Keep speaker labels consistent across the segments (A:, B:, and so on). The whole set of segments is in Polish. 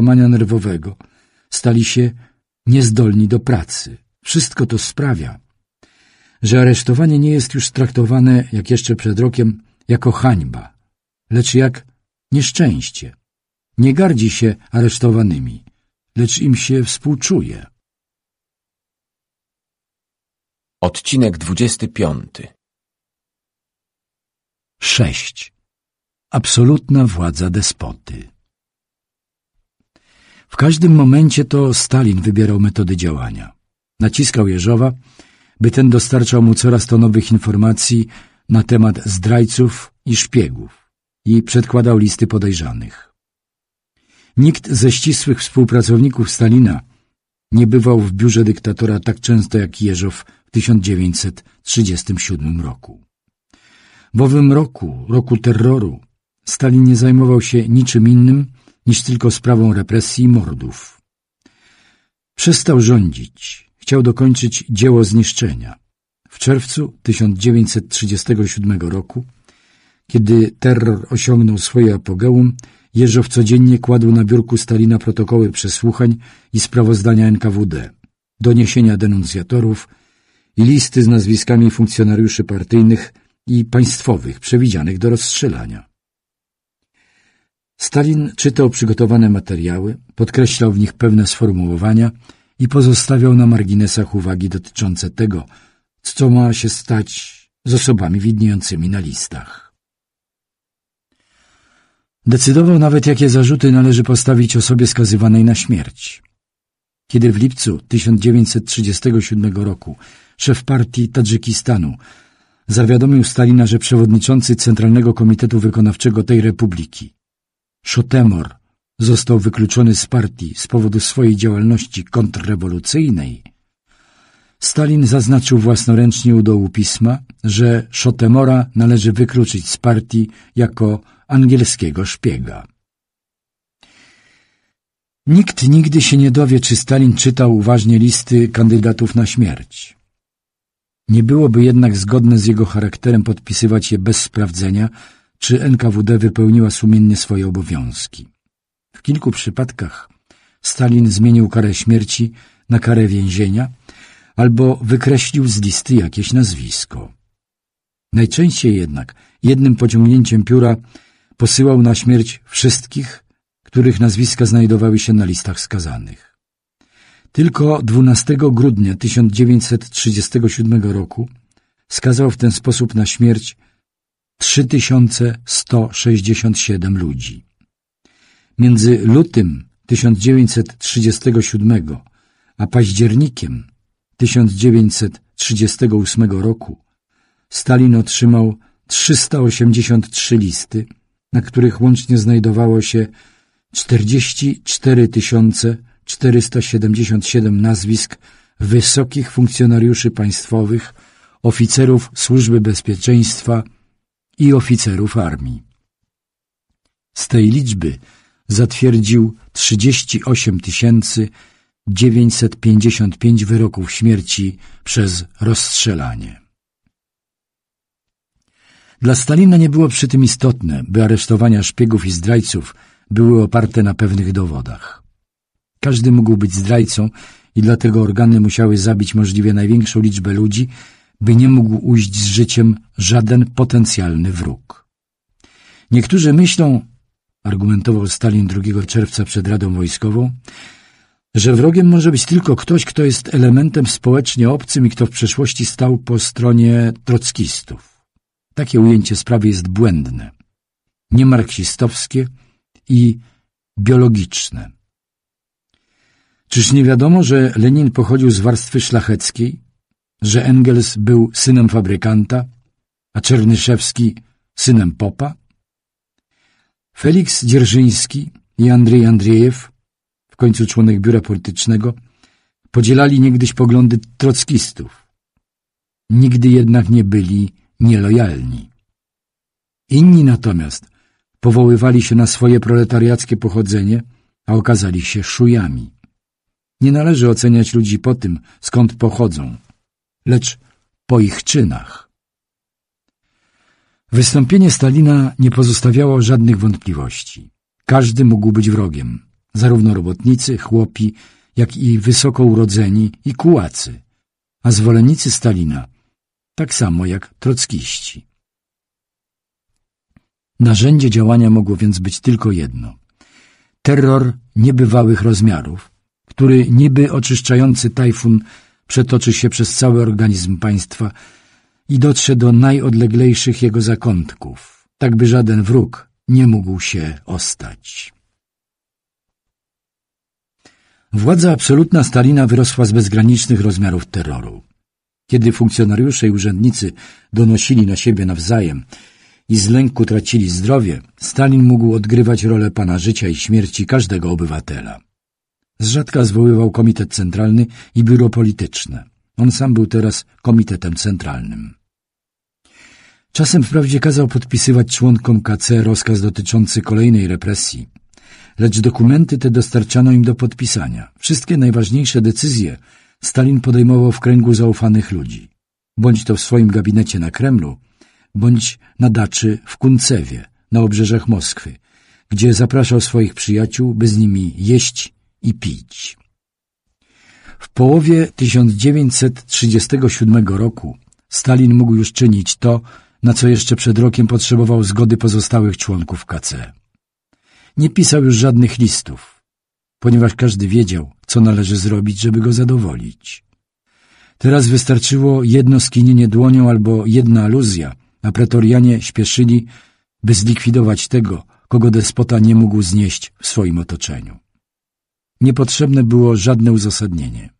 A: złamania nerwowego, stali się niezdolni do pracy. Wszystko to sprawia, że aresztowanie nie jest już traktowane, jak jeszcze przed rokiem, jako hańba, lecz jak nieszczęście. Nie gardzi się aresztowanymi, lecz im się współczuje. Odcinek 25 6. Absolutna władza despoty w każdym momencie to Stalin wybierał metody działania. Naciskał Jeżowa, by ten dostarczał mu coraz to nowych informacji na temat zdrajców i szpiegów i przedkładał listy podejrzanych. Nikt ze ścisłych współpracowników Stalina nie bywał w biurze dyktatora tak często jak Jeżow w 1937 roku. W owym roku, roku terroru, Stalin nie zajmował się niczym innym niż tylko sprawą represji i mordów. Przestał rządzić, chciał dokończyć dzieło zniszczenia. W czerwcu 1937 roku, kiedy terror osiągnął swoje apogeum, Jeżow codziennie kładł na biurku Stalina protokoły przesłuchań i sprawozdania NKWD, doniesienia denuncjatorów i listy z nazwiskami funkcjonariuszy partyjnych i państwowych przewidzianych do rozstrzelania. Stalin czytał przygotowane materiały, podkreślał w nich pewne sformułowania i pozostawiał na marginesach uwagi dotyczące tego, co ma się stać z osobami widniejącymi na listach. Decydował nawet, jakie zarzuty należy postawić osobie skazywanej na śmierć. Kiedy w lipcu 1937 roku szef partii Tadżykistanu zawiadomił Stalina, że przewodniczący Centralnego Komitetu Wykonawczego tej republiki Szotemor został wykluczony z partii z powodu swojej działalności kontrrewolucyjnej, Stalin zaznaczył własnoręcznie u dołu pisma, że Szotemora należy wykluczyć z partii jako angielskiego szpiega. Nikt nigdy się nie dowie, czy Stalin czytał uważnie listy kandydatów na śmierć. Nie byłoby jednak zgodne z jego charakterem podpisywać je bez sprawdzenia, czy NKWD wypełniła sumiennie swoje obowiązki. W kilku przypadkach Stalin zmienił karę śmierci na karę więzienia albo wykreślił z listy jakieś nazwisko. Najczęściej jednak jednym pociągnięciem pióra posyłał na śmierć wszystkich, których nazwiska znajdowały się na listach skazanych. Tylko 12 grudnia 1937 roku skazał w ten sposób na śmierć 3167 ludzi. Między lutym 1937 a październikiem 1938 roku Stalin otrzymał 383 listy, na których łącznie znajdowało się 44 477 nazwisk wysokich funkcjonariuszy państwowych, oficerów Służby Bezpieczeństwa, i oficerów armii. Z tej liczby zatwierdził 38 955 wyroków śmierci przez rozstrzelanie. Dla Stalina nie było przy tym istotne, by aresztowania szpiegów i zdrajców były oparte na pewnych dowodach. Każdy mógł być zdrajcą i dlatego organy musiały zabić możliwie największą liczbę ludzi by nie mógł ujść z życiem żaden potencjalny wróg. Niektórzy myślą, argumentował Stalin 2 czerwca przed Radą Wojskową, że wrogiem może być tylko ktoś, kto jest elementem społecznie obcym i kto w przeszłości stał po stronie trockistów. Takie ujęcie sprawy jest błędne, niemarksistowskie i biologiczne. Czyż nie wiadomo, że Lenin pochodził z warstwy szlacheckiej że Engels był synem fabrykanta, a Czernyszewski synem popa? Felix Dzierżyński i Andrzej Andrzejew, w końcu członek biura politycznego, podzielali niegdyś poglądy trockistów. Nigdy jednak nie byli nielojalni. Inni natomiast powoływali się na swoje proletariackie pochodzenie, a okazali się szujami. Nie należy oceniać ludzi po tym, skąd pochodzą lecz po ich czynach. Wystąpienie Stalina nie pozostawiało żadnych wątpliwości. Każdy mógł być wrogiem, zarówno robotnicy, chłopi, jak i wysoko urodzeni i kułacy, a zwolennicy Stalina, tak samo jak trockiści. Narzędzie działania mogło więc być tylko jedno. Terror niebywałych rozmiarów, który niby oczyszczający tajfun przetoczy się przez cały organizm państwa i dotrze do najodleglejszych jego zakątków, tak by żaden wróg nie mógł się ostać. Władza absolutna Stalina wyrosła z bezgranicznych rozmiarów terroru. Kiedy funkcjonariusze i urzędnicy donosili na siebie nawzajem i z lęku tracili zdrowie, Stalin mógł odgrywać rolę pana życia i śmierci każdego obywatela. Z rzadka zwoływał Komitet Centralny i Biuro Polityczne. On sam był teraz Komitetem Centralnym. Czasem wprawdzie kazał podpisywać członkom KC rozkaz dotyczący kolejnej represji, lecz dokumenty te dostarczano im do podpisania. Wszystkie najważniejsze decyzje Stalin podejmował w kręgu zaufanych ludzi, bądź to w swoim gabinecie na Kremlu, bądź na daczy w Kuncewie, na obrzeżach Moskwy, gdzie zapraszał swoich przyjaciół, by z nimi jeść i pić. W połowie 1937 roku Stalin mógł już czynić to, na co jeszcze przed rokiem potrzebował zgody pozostałych członków KC. Nie pisał już żadnych listów, ponieważ każdy wiedział, co należy zrobić, żeby go zadowolić. Teraz wystarczyło jedno skinienie dłonią albo jedna aluzja, a pretorianie śpieszyli, by zlikwidować tego, kogo despota nie mógł znieść w swoim otoczeniu. Niepotrzebne było żadne uzasadnienie.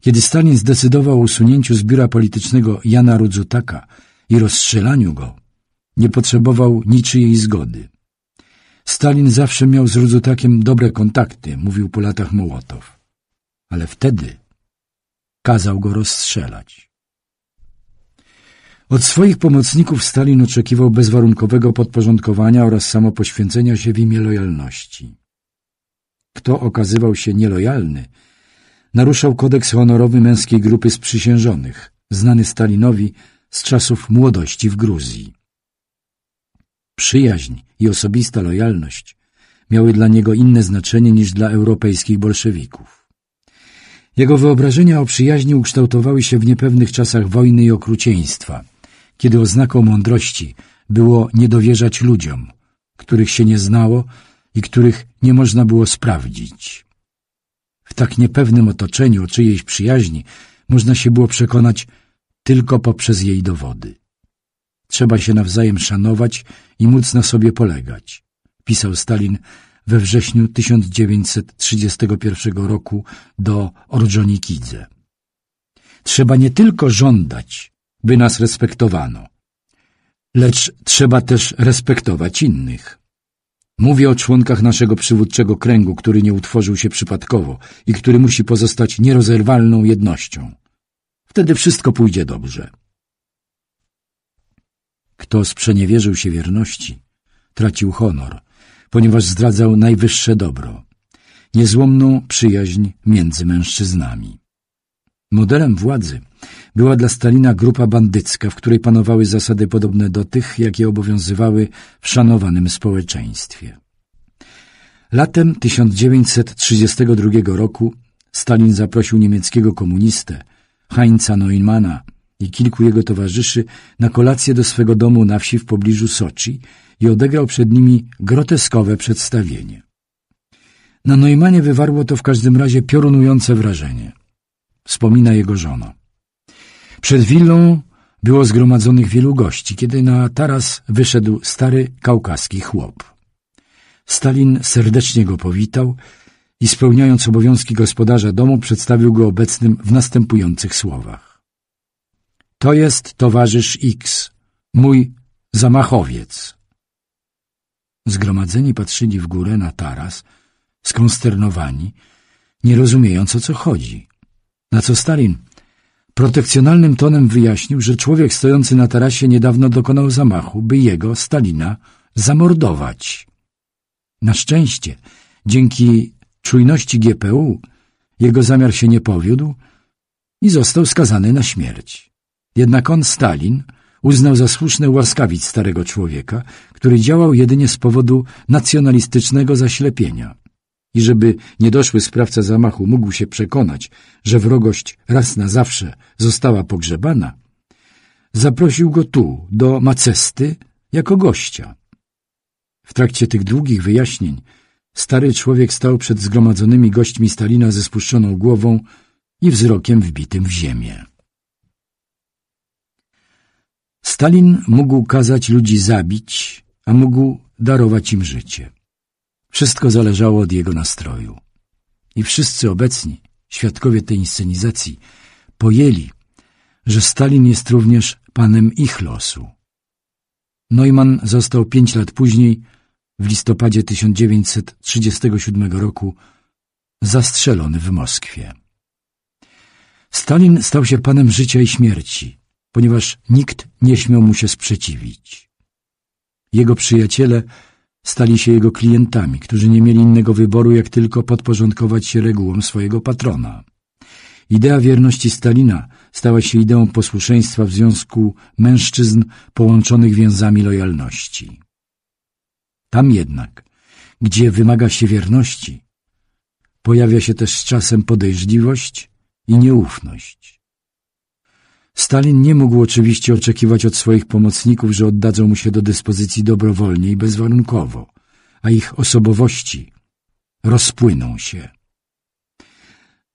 A: Kiedy Stalin zdecydował o usunięciu z biura politycznego Jana Rudzutaka i rozstrzelaniu go, nie potrzebował niczyjej zgody. Stalin zawsze miał z Rudzutakiem dobre kontakty, mówił po latach Mołotow. Ale wtedy kazał go rozstrzelać. Od swoich pomocników Stalin oczekiwał bezwarunkowego podporządkowania oraz samopoświęcenia się w imię lojalności. Kto okazywał się nielojalny, naruszał kodeks honorowy męskiej grupy sprzysiężonych, znany Stalinowi z czasów młodości w Gruzji. Przyjaźń i osobista lojalność miały dla niego inne znaczenie niż dla europejskich bolszewików. Jego wyobrażenia o przyjaźni ukształtowały się w niepewnych czasach wojny i okrucieństwa, kiedy oznaką mądrości było nie dowierzać ludziom, których się nie znało, i których nie można było sprawdzić. W tak niepewnym otoczeniu o czyjejś przyjaźni można się było przekonać tylko poprzez jej dowody. Trzeba się nawzajem szanować i móc na sobie polegać, pisał Stalin we wrześniu 1931 roku do Orjonikidze. Trzeba nie tylko żądać, by nas respektowano, lecz trzeba też respektować innych. Mówię o członkach naszego przywódczego kręgu, który nie utworzył się przypadkowo i który musi pozostać nierozerwalną jednością. Wtedy wszystko pójdzie dobrze. Kto sprzeniewierzył się wierności, tracił honor, ponieważ zdradzał najwyższe dobro, niezłomną przyjaźń między mężczyznami. Modelem władzy była dla Stalina grupa bandycka, w której panowały zasady podobne do tych, jakie obowiązywały w szanowanym społeczeństwie. Latem 1932 roku Stalin zaprosił niemieckiego komunistę Heinza Neumana i kilku jego towarzyszy na kolację do swego domu na wsi w pobliżu Soczi i odegrał przed nimi groteskowe przedstawienie. Na Neumanie wywarło to w każdym razie piorunujące wrażenie. Wspomina jego żona. Przed willą było zgromadzonych wielu gości, kiedy na taras wyszedł stary kaukaski chłop. Stalin serdecznie go powitał i spełniając obowiązki gospodarza domu przedstawił go obecnym w następujących słowach. To jest towarzysz X, mój zamachowiec. Zgromadzeni patrzyli w górę na taras, skonsternowani, nie rozumiejąc o co chodzi. Na co Stalin protekcjonalnym tonem wyjaśnił, że człowiek stojący na tarasie niedawno dokonał zamachu, by jego, Stalina, zamordować. Na szczęście, dzięki czujności GPU, jego zamiar się nie powiódł i został skazany na śmierć. Jednak on, Stalin, uznał za słuszne łaskawić starego człowieka, który działał jedynie z powodu nacjonalistycznego zaślepienia. I żeby niedoszły sprawca zamachu mógł się przekonać, że wrogość raz na zawsze została pogrzebana, zaprosił go tu, do Macesty, jako gościa. W trakcie tych długich wyjaśnień stary człowiek stał przed zgromadzonymi gośćmi Stalina ze spuszczoną głową i wzrokiem wbitym w ziemię. Stalin mógł kazać ludzi zabić, a mógł darować im życie. Wszystko zależało od jego nastroju. I wszyscy obecni, świadkowie tej inscenizacji, pojęli, że Stalin jest również panem ich losu. Neumann został pięć lat później w listopadzie 1937 roku zastrzelony w Moskwie. Stalin stał się panem życia i śmierci, ponieważ nikt nie śmiał mu się sprzeciwić. Jego przyjaciele stali się jego klientami, którzy nie mieli innego wyboru, jak tylko podporządkować się regułom swojego patrona. Idea wierności Stalina stała się ideą posłuszeństwa w związku mężczyzn połączonych więzami lojalności. Tam jednak, gdzie wymaga się wierności, pojawia się też z czasem podejrzliwość i nieufność. Stalin nie mógł oczywiście oczekiwać od swoich pomocników, że oddadzą mu się do dyspozycji dobrowolnie i bezwarunkowo, a ich osobowości rozpłyną się.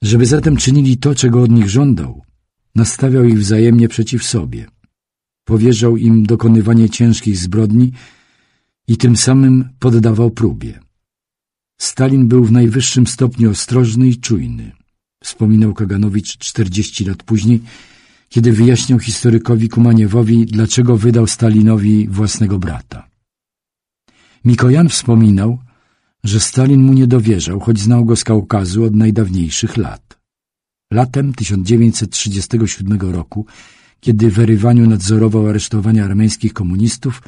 A: Żeby zatem czynili to, czego od nich żądał, nastawiał ich wzajemnie przeciw sobie. Powierzał im dokonywanie ciężkich zbrodni i tym samym poddawał próbie. Stalin był w najwyższym stopniu ostrożny i czujny, wspominał Kaganowicz 40 lat później, kiedy wyjaśniał historykowi Kumaniewowi, dlaczego wydał Stalinowi własnego brata. Mikojan wspominał, że Stalin mu nie dowierzał, choć znał go z Kaukazu od najdawniejszych lat. Latem 1937 roku, kiedy w Erywaniu nadzorował aresztowania armeńskich komunistów,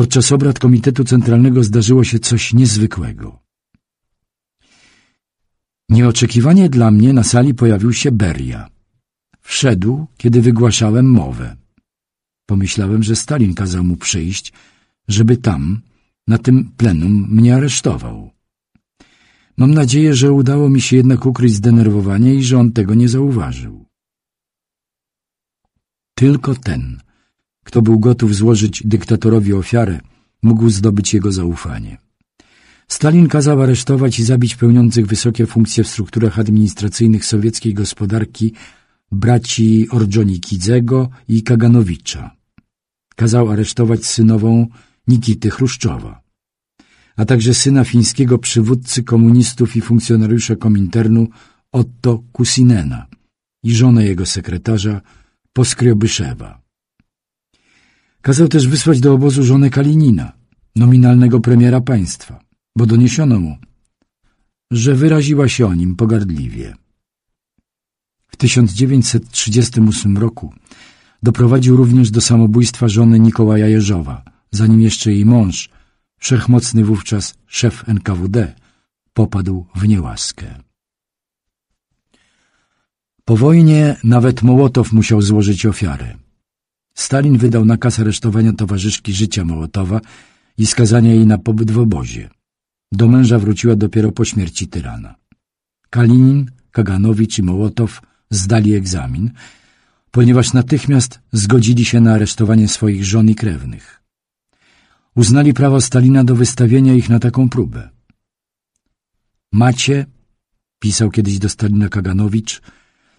A: Podczas obrad Komitetu Centralnego zdarzyło się coś niezwykłego. Nieoczekiwanie dla mnie na sali pojawił się Beria. Wszedł, kiedy wygłaszałem mowę. Pomyślałem, że Stalin kazał mu przyjść, żeby tam, na tym plenum, mnie aresztował. Mam nadzieję, że udało mi się jednak ukryć zdenerwowanie i że on tego nie zauważył. Tylko ten kto był gotów złożyć dyktatorowi ofiarę, mógł zdobyć jego zaufanie. Stalin kazał aresztować i zabić pełniących wysokie funkcje w strukturach administracyjnych sowieckiej gospodarki braci Ordżonikidzego i Kaganowicza. Kazał aresztować synową Nikity Chruszczowa, a także syna fińskiego przywódcy komunistów i funkcjonariusza Kominternu Otto Kusinena i żonę jego sekretarza Poskrobyszewa. Kazał też wysłać do obozu żonę Kalinina, nominalnego premiera państwa, bo doniesiono mu, że wyraziła się o nim pogardliwie. W 1938 roku doprowadził również do samobójstwa żony Nikołaja Jeżowa, zanim jeszcze jej mąż, wszechmocny wówczas szef NKWD, popadł w niełaskę. Po wojnie nawet Mołotow musiał złożyć ofiarę. Stalin wydał nakaz aresztowania towarzyszki życia Mołotowa i skazania jej na pobyt w obozie. Do męża wróciła dopiero po śmierci tyrana. Kalinin, Kaganowicz i Mołotow zdali egzamin, ponieważ natychmiast zgodzili się na aresztowanie swoich żon i krewnych. Uznali prawo Stalina do wystawienia ich na taką próbę. Macie, pisał kiedyś do Stalina Kaganowicz,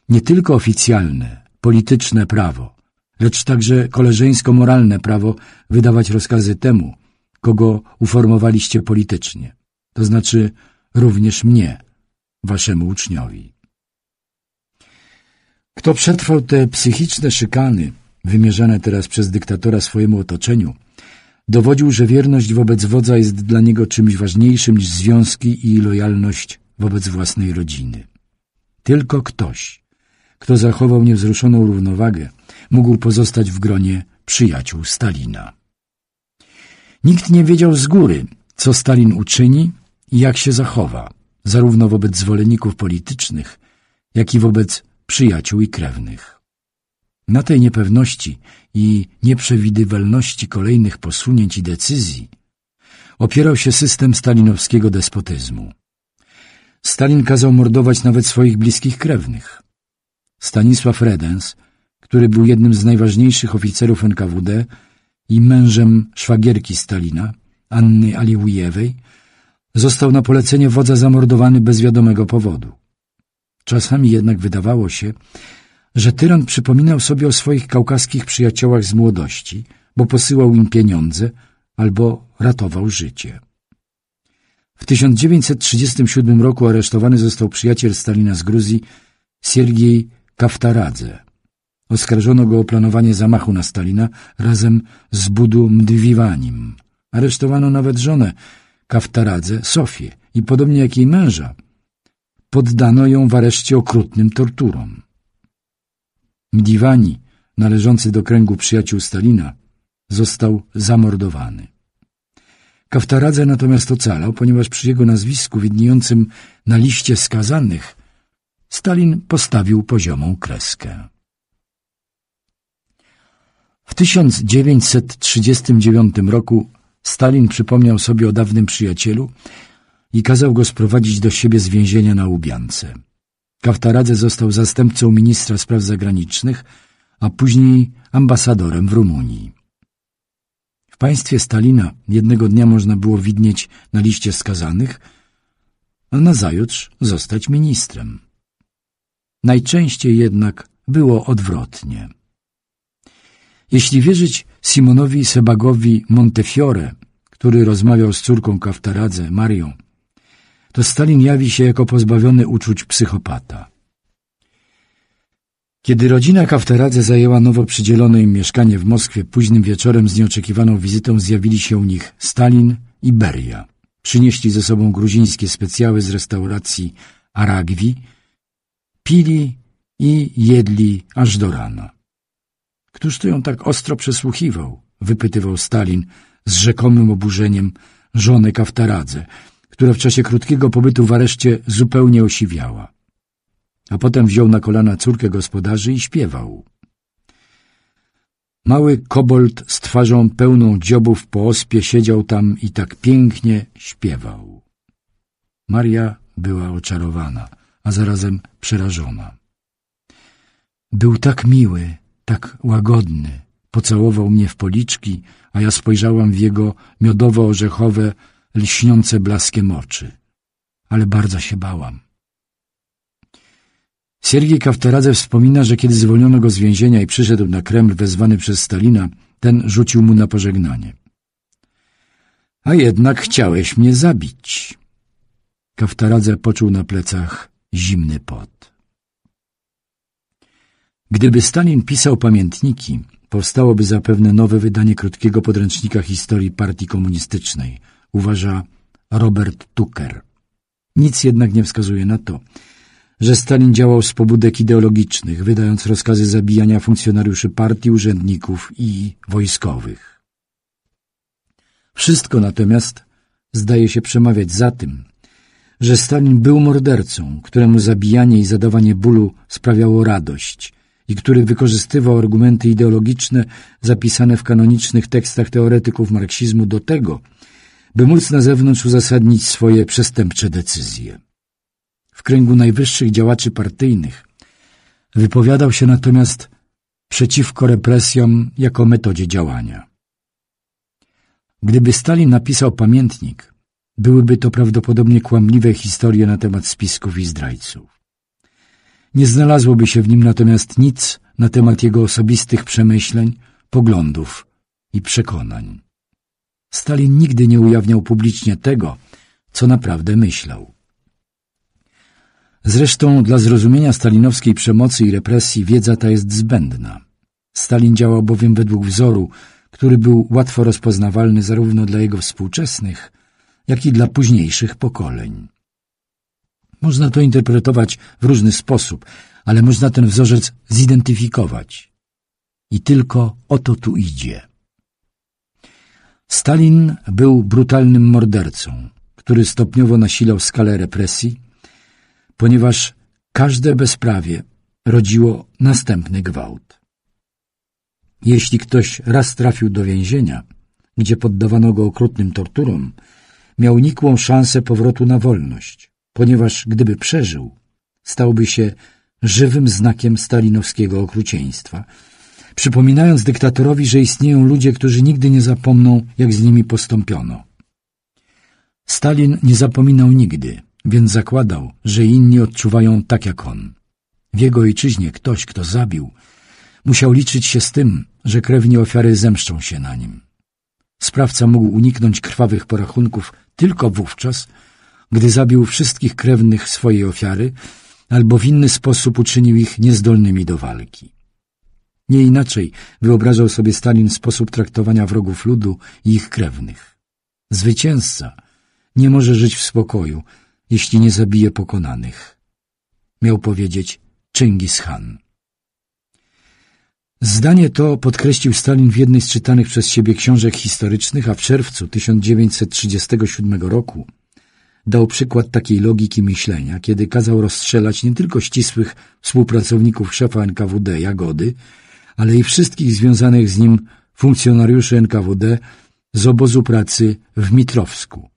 A: nie tylko oficjalne, polityczne prawo, lecz także koleżeńsko-moralne prawo wydawać rozkazy temu, kogo uformowaliście politycznie, to znaczy również mnie, waszemu uczniowi. Kto przetrwał te psychiczne szykany, wymierzane teraz przez dyktatora swojemu otoczeniu, dowodził, że wierność wobec wodza jest dla niego czymś ważniejszym niż związki i lojalność wobec własnej rodziny. Tylko ktoś, kto zachował niewzruszoną równowagę, mógł pozostać w gronie przyjaciół Stalina. Nikt nie wiedział z góry, co Stalin uczyni i jak się zachowa, zarówno wobec zwolenników politycznych, jak i wobec przyjaciół i krewnych. Na tej niepewności i nieprzewidywalności kolejnych posunięć i decyzji opierał się system stalinowskiego despotyzmu. Stalin kazał mordować nawet swoich bliskich krewnych. Stanisław Redens – który był jednym z najważniejszych oficerów NKWD i mężem szwagierki Stalina, Anny Aliwijewej, został na polecenie wodza zamordowany bez wiadomego powodu. Czasami jednak wydawało się, że tyran przypominał sobie o swoich kaukaskich przyjaciołach z młodości, bo posyłał im pieniądze albo ratował życie. W 1937 roku aresztowany został przyjaciel Stalina z Gruzji, Siergiej Kaftaradze. Oskarżono go o planowanie zamachu na Stalina razem z Budu Mdwiwanim. Aresztowano nawet żonę Kaftaradze, Sofię i podobnie jak jej męża, poddano ją w areszcie okrutnym torturom. Mdiwani, należący do kręgu przyjaciół Stalina, został zamordowany. Kaftaradze natomiast ocalał, ponieważ przy jego nazwisku widniejącym na liście skazanych Stalin postawił poziomą kreskę. W 1939 roku Stalin przypomniał sobie o dawnym przyjacielu i kazał go sprowadzić do siebie z więzienia na Łubiance. Kaftaradze został zastępcą ministra spraw zagranicznych, a później ambasadorem w Rumunii. W państwie Stalina jednego dnia można było widnieć na liście skazanych, a nazajutrz zostać ministrem. Najczęściej jednak było odwrotnie. Jeśli wierzyć Simonowi Sebagowi Montefiore, który rozmawiał z córką Kaftaradze, Marią, to Stalin jawi się jako pozbawiony uczuć psychopata. Kiedy rodzina Kaftaradze zajęła nowo przydzielone im mieszkanie w Moskwie, późnym wieczorem z nieoczekiwaną wizytą zjawili się u nich Stalin i Beria. Przynieśli ze sobą gruzińskie specjały z restauracji Aragwi, pili i jedli aż do rana. Któż tu ją tak ostro przesłuchiwał? Wypytywał Stalin z rzekomym oburzeniem żonę Kaftaradze, która w czasie krótkiego pobytu w areszcie zupełnie osiwiała. A potem wziął na kolana córkę gospodarzy i śpiewał. Mały kobold z twarzą pełną dziobów po ospie siedział tam i tak pięknie śpiewał. Maria była oczarowana, a zarazem przerażona. Był tak miły, tak łagodny. Pocałował mnie w policzki, a ja spojrzałam w jego miodowo-orzechowe, lśniące blaskiem oczy. Ale bardzo się bałam. Siergiej Kawteradze wspomina, że kiedy zwolniono go z więzienia i przyszedł na Kreml wezwany przez Stalina, ten rzucił mu na pożegnanie. A jednak chciałeś mnie zabić. Kawtaradze poczuł na plecach zimny pot. Gdyby Stalin pisał pamiętniki, powstałoby zapewne nowe wydanie krótkiego podręcznika historii partii komunistycznej, uważa Robert Tucker. Nic jednak nie wskazuje na to, że Stalin działał z pobudek ideologicznych, wydając rozkazy zabijania funkcjonariuszy partii, urzędników i wojskowych. Wszystko natomiast zdaje się przemawiać za tym, że Stalin był mordercą, któremu zabijanie i zadawanie bólu sprawiało radość – i który wykorzystywał argumenty ideologiczne zapisane w kanonicznych tekstach teoretyków marksizmu do tego, by móc na zewnątrz uzasadnić swoje przestępcze decyzje. W kręgu najwyższych działaczy partyjnych wypowiadał się natomiast przeciwko represjom jako metodzie działania. Gdyby Stalin napisał pamiętnik, byłyby to prawdopodobnie kłamliwe historie na temat spisków i zdrajców. Nie znalazłoby się w nim natomiast nic na temat jego osobistych przemyśleń, poglądów i przekonań. Stalin nigdy nie ujawniał publicznie tego, co naprawdę myślał. Zresztą dla zrozumienia stalinowskiej przemocy i represji wiedza ta jest zbędna. Stalin działał bowiem według wzoru, który był łatwo rozpoznawalny zarówno dla jego współczesnych, jak i dla późniejszych pokoleń. Można to interpretować w różny sposób, ale można ten wzorzec zidentyfikować. I tylko o to tu idzie. Stalin był brutalnym mordercą, który stopniowo nasilał skalę represji, ponieważ każde bezprawie rodziło następny gwałt. Jeśli ktoś raz trafił do więzienia, gdzie poddawano go okrutnym torturom, miał nikłą szansę powrotu na wolność ponieważ gdyby przeżył, stałby się żywym znakiem stalinowskiego okrucieństwa, przypominając dyktatorowi, że istnieją ludzie, którzy nigdy nie zapomną, jak z nimi postąpiono. Stalin nie zapominał nigdy, więc zakładał, że inni odczuwają tak jak on. W jego ojczyźnie ktoś, kto zabił, musiał liczyć się z tym, że krewni ofiary zemszczą się na nim. Sprawca mógł uniknąć krwawych porachunków tylko wówczas, gdy zabił wszystkich krewnych swojej ofiary albo w inny sposób uczynił ich niezdolnymi do walki. Nie inaczej wyobrażał sobie Stalin sposób traktowania wrogów ludu i ich krewnych. Zwycięzca nie może żyć w spokoju, jeśli nie zabije pokonanych. Miał powiedzieć Chingis Han. Zdanie to podkreślił Stalin w jednej z czytanych przez siebie książek historycznych, a w czerwcu 1937 roku dał przykład takiej logiki myślenia, kiedy kazał rozstrzelać nie tylko ścisłych współpracowników szefa NKWD Jagody, ale i wszystkich związanych z nim funkcjonariuszy NKWD z obozu pracy w Mitrowsku.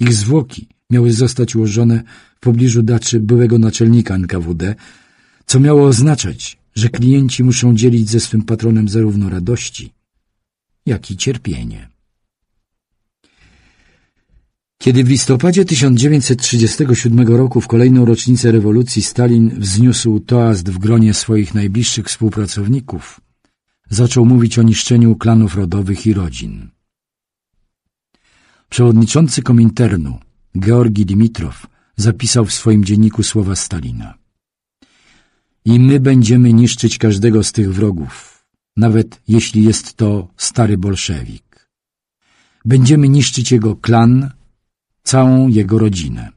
A: Ich zwłoki miały zostać ułożone w pobliżu daczy byłego naczelnika NKWD, co miało oznaczać, że klienci muszą dzielić ze swym patronem zarówno radości, jak i cierpienie. Kiedy w listopadzie 1937 roku w kolejną rocznicę rewolucji Stalin wzniósł toast w gronie swoich najbliższych współpracowników, zaczął mówić o niszczeniu klanów rodowych i rodzin. Przewodniczący Kominternu, Georgi Dimitrow, zapisał w swoim dzienniku słowa Stalina. I my będziemy niszczyć każdego z tych wrogów, nawet jeśli jest to stary bolszewik. Będziemy niszczyć jego klan, całą jego rodzinę.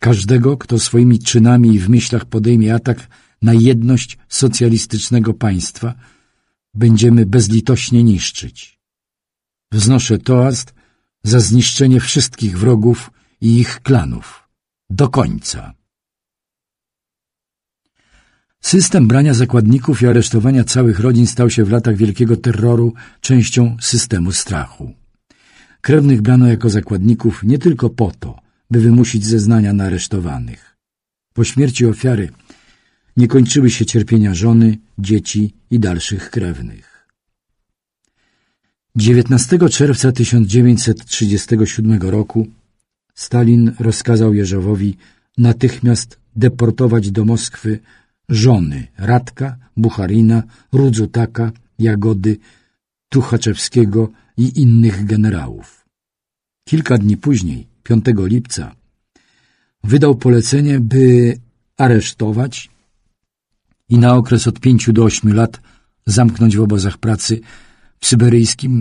A: Każdego, kto swoimi czynami i w myślach podejmie atak na jedność socjalistycznego państwa, będziemy bezlitośnie niszczyć. Wznoszę toast za zniszczenie wszystkich wrogów i ich klanów. Do końca. System brania zakładników i aresztowania całych rodzin stał się w latach Wielkiego Terroru częścią systemu strachu. Krewnych brano jako zakładników nie tylko po to, by wymusić zeznania na aresztowanych. Po śmierci ofiary nie kończyły się cierpienia żony, dzieci i dalszych krewnych. 19 czerwca 1937 roku Stalin rozkazał Jerzowowi natychmiast deportować do Moskwy żony Radka, Bucharina, Rudzutaka, Jagody, Tuchaczewskiego i innych generałów. Kilka dni później, 5 lipca, wydał polecenie, by aresztować i na okres od pięciu do 8 lat zamknąć w obozach pracy w syberyjskim,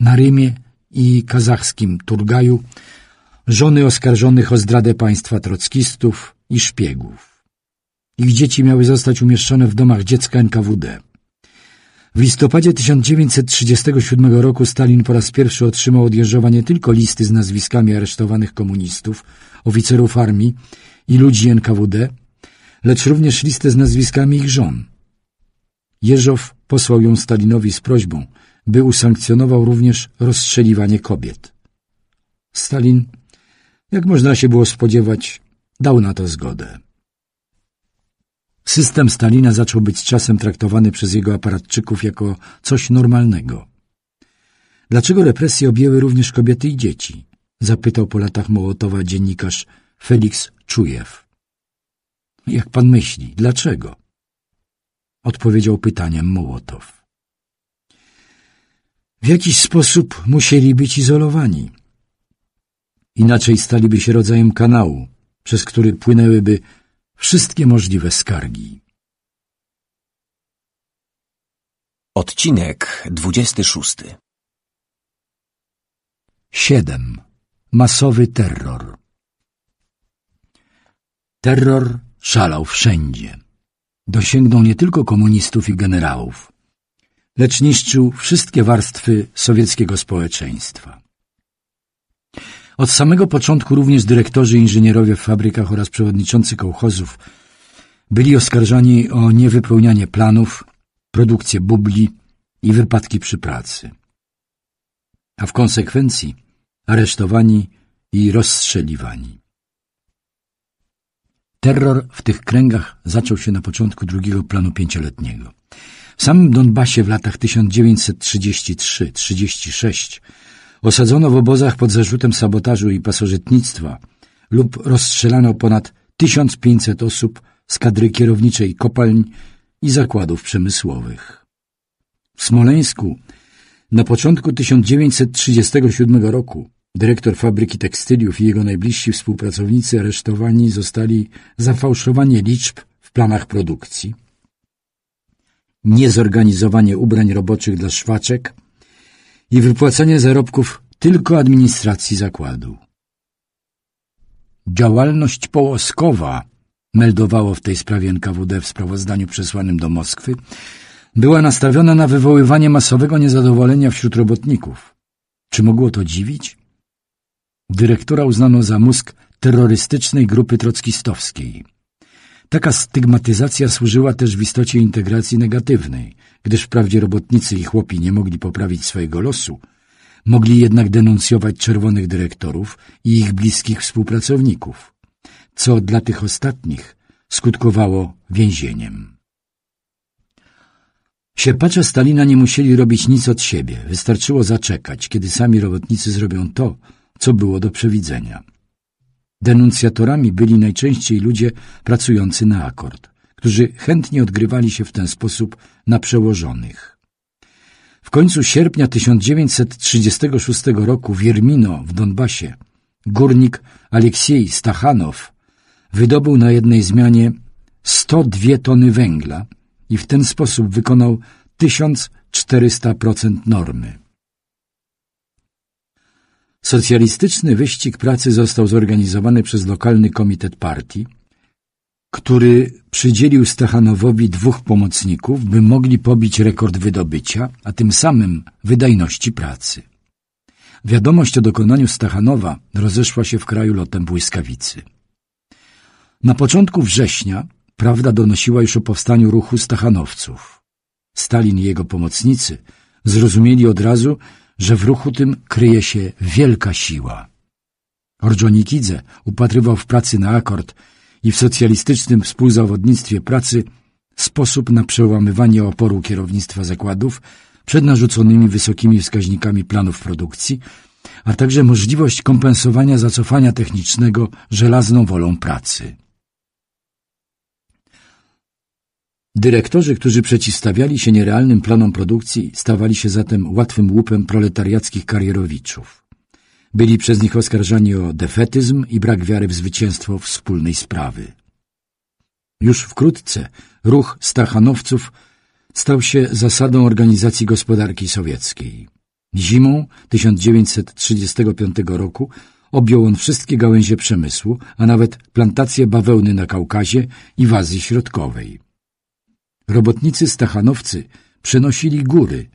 A: na Rymie i kazachskim Turgaju żony oskarżonych o zdradę państwa trockistów i szpiegów. Ich dzieci miały zostać umieszczone w domach dziecka NKWD. W listopadzie 1937 roku Stalin po raz pierwszy otrzymał od Jeżowa nie tylko listy z nazwiskami aresztowanych komunistów, oficerów armii i ludzi NKWD, lecz również listę z nazwiskami ich żon. Jeżow posłał ją Stalinowi z prośbą, by usankcjonował również rozstrzeliwanie kobiet. Stalin, jak można się było spodziewać, dał na to zgodę. System Stalina zaczął być czasem traktowany przez jego aparatczyków jako coś normalnego. Dlaczego represje objęły również kobiety i dzieci? Zapytał po latach Mołotowa dziennikarz Felix Czujew. Jak pan myśli, dlaczego? Odpowiedział pytaniem Mołotow. W jakiś sposób musieli być izolowani. Inaczej staliby się rodzajem kanału, przez który płynęłyby wszystkie możliwe skargi. Odcinek 26 7. Masowy terror Terror szalał wszędzie. Dosięgnął nie tylko komunistów i generałów, lecz niszczył wszystkie warstwy sowieckiego społeczeństwa. Od samego początku również dyrektorzy, inżynierowie w fabrykach oraz przewodniczący kołchozów byli oskarżani o niewypełnianie planów, produkcję bubli i wypadki przy pracy. A w konsekwencji aresztowani i rozstrzeliwani. Terror w tych kręgach zaczął się na początku drugiego planu pięcioletniego. W samym Donbasie w latach 1933-36 osadzono w obozach pod zarzutem sabotażu i pasożytnictwa lub rozstrzelano ponad 1500 osób z kadry kierowniczej kopalń i zakładów przemysłowych. W Smoleńsku na początku 1937 roku dyrektor fabryki tekstyliów i jego najbliżsi współpracownicy aresztowani zostali za fałszowanie liczb w planach produkcji, niezorganizowanie ubrań roboczych dla szwaczek – i wypłacania zarobków tylko administracji zakładu. Działalność połoskowa, meldowało w tej sprawie NKWD w sprawozdaniu przesłanym do Moskwy, była nastawiona na wywoływanie masowego niezadowolenia wśród robotników. Czy mogło to dziwić? Dyrektora uznano za mózg terrorystycznej grupy trockistowskiej. Taka stygmatyzacja służyła też w istocie integracji negatywnej, gdyż wprawdzie robotnicy i chłopi nie mogli poprawić swojego losu, mogli jednak denuncjować czerwonych dyrektorów i ich bliskich współpracowników, co dla tych ostatnich skutkowało więzieniem. Sierpacze Stalina nie musieli robić nic od siebie, wystarczyło zaczekać, kiedy sami robotnicy zrobią to, co było do przewidzenia. Denuncjatorami byli najczęściej ludzie pracujący na akord, którzy chętnie odgrywali się w ten sposób na przełożonych. W końcu sierpnia 1936 roku w Jermino w Donbasie górnik Aleksiej Stachanow wydobył na jednej zmianie 102 tony węgla i w ten sposób wykonał 1400% normy. Socjalistyczny wyścig pracy został zorganizowany przez lokalny komitet partii, który przydzielił Stachanowowi dwóch pomocników, by mogli pobić rekord wydobycia, a tym samym wydajności pracy. Wiadomość o dokonaniu Stachanowa rozeszła się w kraju lotem błyskawicy. Na początku września prawda donosiła już o powstaniu ruchu Stachanowców. Stalin i jego pomocnicy zrozumieli od razu, że w ruchu tym kryje się wielka siła. Orjonikidze upatrywał w pracy na akord i w socjalistycznym współzawodnictwie pracy sposób na przełamywanie oporu kierownictwa zakładów przed narzuconymi wysokimi wskaźnikami planów produkcji, a także możliwość kompensowania zacofania technicznego żelazną wolą pracy. Dyrektorzy, którzy przeciwstawiali się nierealnym planom produkcji, stawali się zatem łatwym łupem proletariackich karierowiczów. Byli przez nich oskarżani o defetyzm i brak wiary w zwycięstwo wspólnej sprawy. Już wkrótce ruch stachanowców stał się zasadą organizacji gospodarki sowieckiej. Zimą 1935 roku objął on wszystkie gałęzie przemysłu, a nawet plantacje bawełny na Kaukazie i w Azji Środkowej. Robotnicy stachanowcy przenosili góry.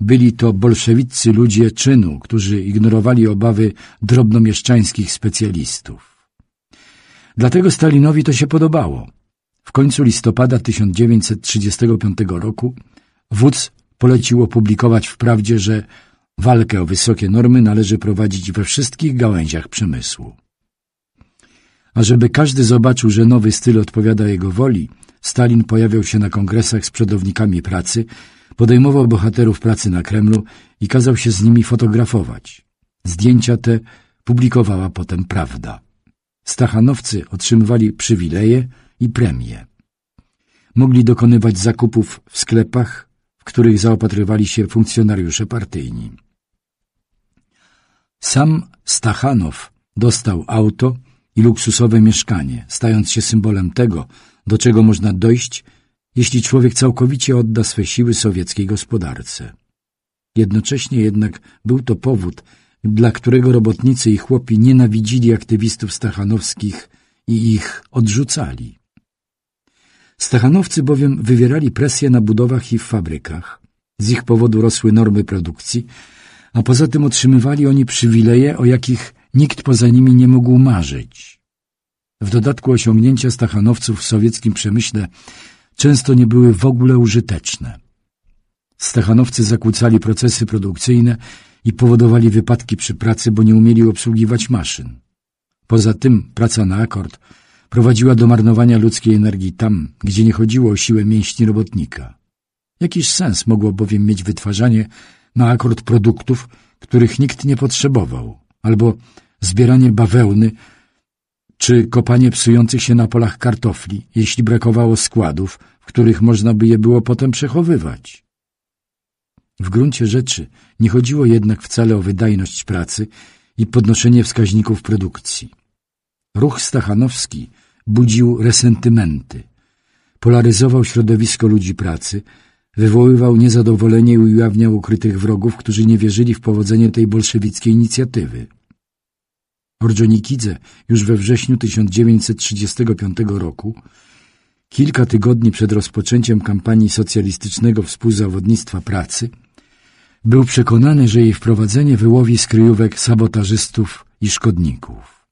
A: Byli to bolszewiccy ludzie czynu, którzy ignorowali obawy drobnomieszczańskich specjalistów. Dlatego Stalinowi to się podobało. W końcu listopada 1935 roku wódz polecił opublikować wprawdzie, że walkę o wysokie normy należy prowadzić we wszystkich gałęziach przemysłu. A żeby każdy zobaczył, że nowy styl odpowiada jego woli – Stalin pojawiał się na kongresach z przodownikami pracy, podejmował bohaterów pracy na Kremlu i kazał się z nimi fotografować. Zdjęcia te publikowała potem Prawda. Stachanowcy otrzymywali przywileje i premie. Mogli dokonywać zakupów w sklepach, w których zaopatrywali się funkcjonariusze partyjni. Sam Stachanow dostał auto i luksusowe mieszkanie, stając się symbolem tego, do czego można dojść, jeśli człowiek całkowicie odda swe siły sowieckiej gospodarce. Jednocześnie jednak był to powód, dla którego robotnicy i chłopi nienawidzili aktywistów stachanowskich i ich odrzucali. Stachanowcy bowiem wywierali presję na budowach i w fabrykach, z ich powodu rosły normy produkcji, a poza tym otrzymywali oni przywileje, o jakich nikt poza nimi nie mógł marzyć. W dodatku osiągnięcia stachanowców w sowieckim przemyśle często nie były w ogóle użyteczne. Stachanowcy zakłócali procesy produkcyjne i powodowali wypadki przy pracy, bo nie umieli obsługiwać maszyn. Poza tym praca na akord prowadziła do marnowania ludzkiej energii tam, gdzie nie chodziło o siłę mięśni robotnika. Jakiś sens mogło bowiem mieć wytwarzanie na akord produktów, których nikt nie potrzebował, albo zbieranie bawełny, czy kopanie psujących się na polach kartofli, jeśli brakowało składów, w których można by je było potem przechowywać. W gruncie rzeczy nie chodziło jednak wcale o wydajność pracy i podnoszenie wskaźników produkcji. Ruch stachanowski budził resentymenty, polaryzował środowisko ludzi pracy, wywoływał niezadowolenie i ujawniał ukrytych wrogów, którzy nie wierzyli w powodzenie tej bolszewickiej inicjatywy. Orджonikidze już we wrześniu 1935 roku, kilka tygodni przed rozpoczęciem kampanii socjalistycznego współzawodnictwa pracy, był przekonany, że jej wprowadzenie wyłowi z kryjówek sabotażystów i szkodników.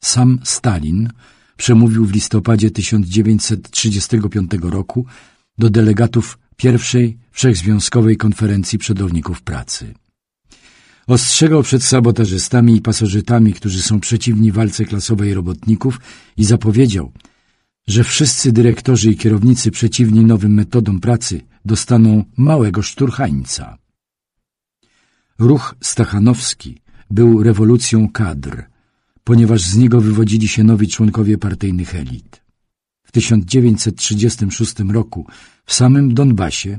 A: Sam Stalin przemówił w listopadzie 1935 roku do delegatów pierwszej Wszechzwiązkowej Konferencji Przedowników Pracy. Ostrzegał przed sabotażystami i pasożytami, którzy są przeciwni walce klasowej robotników i zapowiedział, że wszyscy dyrektorzy i kierownicy przeciwni nowym metodom pracy dostaną małego szturchańca. Ruch Stachanowski był rewolucją kadr, ponieważ z niego wywodzili się nowi członkowie partyjnych elit. W 1936 roku w samym Donbasie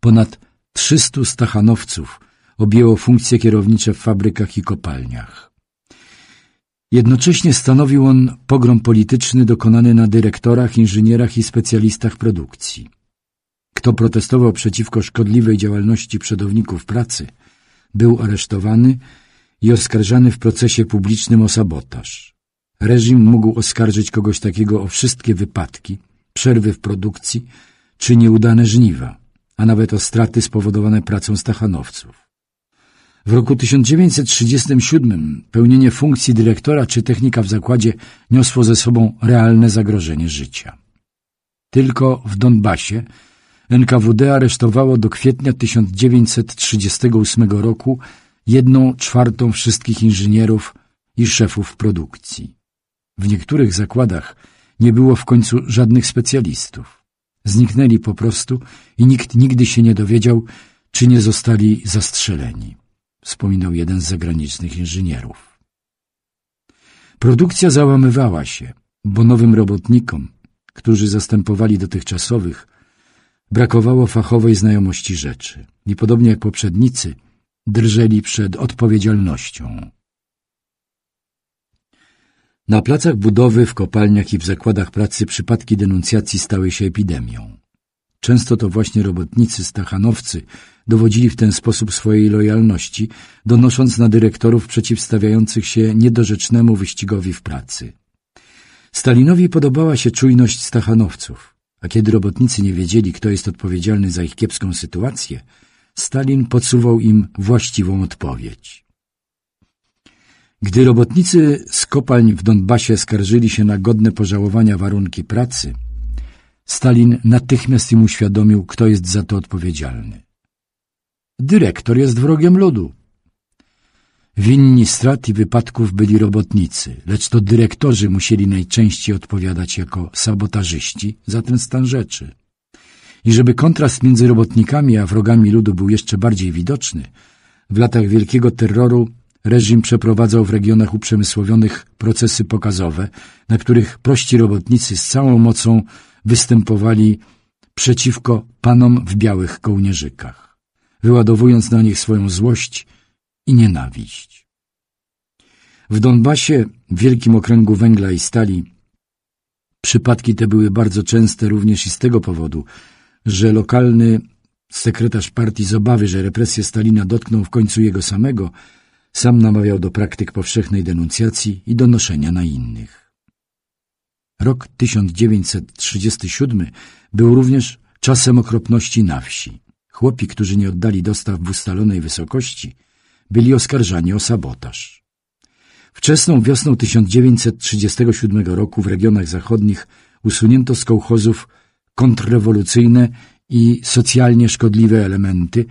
A: ponad 300 stachanowców objęło funkcje kierownicze w fabrykach i kopalniach. Jednocześnie stanowił on pogrom polityczny dokonany na dyrektorach, inżynierach i specjalistach produkcji. Kto protestował przeciwko szkodliwej działalności przedowników pracy, był aresztowany i oskarżany w procesie publicznym o sabotaż. Reżim mógł oskarżyć kogoś takiego o wszystkie wypadki, przerwy w produkcji czy nieudane żniwa, a nawet o straty spowodowane pracą stachanowców. W roku 1937 pełnienie funkcji dyrektora czy technika w zakładzie niosło ze sobą realne zagrożenie życia. Tylko w Donbasie NKWD aresztowało do kwietnia 1938 roku jedną czwartą wszystkich inżynierów i szefów produkcji. W niektórych zakładach nie było w końcu żadnych specjalistów. Zniknęli po prostu i nikt nigdy się nie dowiedział, czy nie zostali zastrzeleni wspominał jeden z zagranicznych inżynierów. Produkcja załamywała się, bo nowym robotnikom, którzy zastępowali dotychczasowych, brakowało fachowej znajomości rzeczy i podobnie jak poprzednicy drżeli przed odpowiedzialnością. Na placach budowy, w kopalniach i w zakładach pracy przypadki denuncjacji stały się epidemią. Często to właśnie robotnicy stachanowcy dowodzili w ten sposób swojej lojalności, donosząc na dyrektorów przeciwstawiających się niedorzecznemu wyścigowi w pracy. Stalinowi podobała się czujność stachanowców, a kiedy robotnicy nie wiedzieli, kto jest odpowiedzialny za ich kiepską sytuację, Stalin podsuwał im właściwą odpowiedź. Gdy robotnicy z kopalń w Donbasie skarżyli się na godne pożałowania warunki pracy, Stalin natychmiast im uświadomił, kto jest za to odpowiedzialny. Dyrektor jest wrogiem ludu. Winni strat i wypadków byli robotnicy, lecz to dyrektorzy musieli najczęściej odpowiadać jako sabotażyści za ten stan rzeczy. I żeby kontrast między robotnikami a wrogami ludu był jeszcze bardziej widoczny, w latach wielkiego terroru reżim przeprowadzał w regionach uprzemysłowionych procesy pokazowe, na których prości robotnicy z całą mocą występowali przeciwko panom w białych kołnierzykach, wyładowując na nich swoją złość i nienawiść. W Donbasie, wielkim okręgu węgla i stali, przypadki te były bardzo częste również i z tego powodu, że lokalny sekretarz partii z obawy, że represje Stalina dotkną w końcu jego samego, sam namawiał do praktyk powszechnej denuncjacji i donoszenia na innych. Rok 1937 był również czasem okropności na wsi. Chłopi, którzy nie oddali dostaw w ustalonej wysokości, byli oskarżani o sabotaż. Wczesną wiosną 1937 roku w regionach zachodnich usunięto z kołchozów kontrrewolucyjne i socjalnie szkodliwe elementy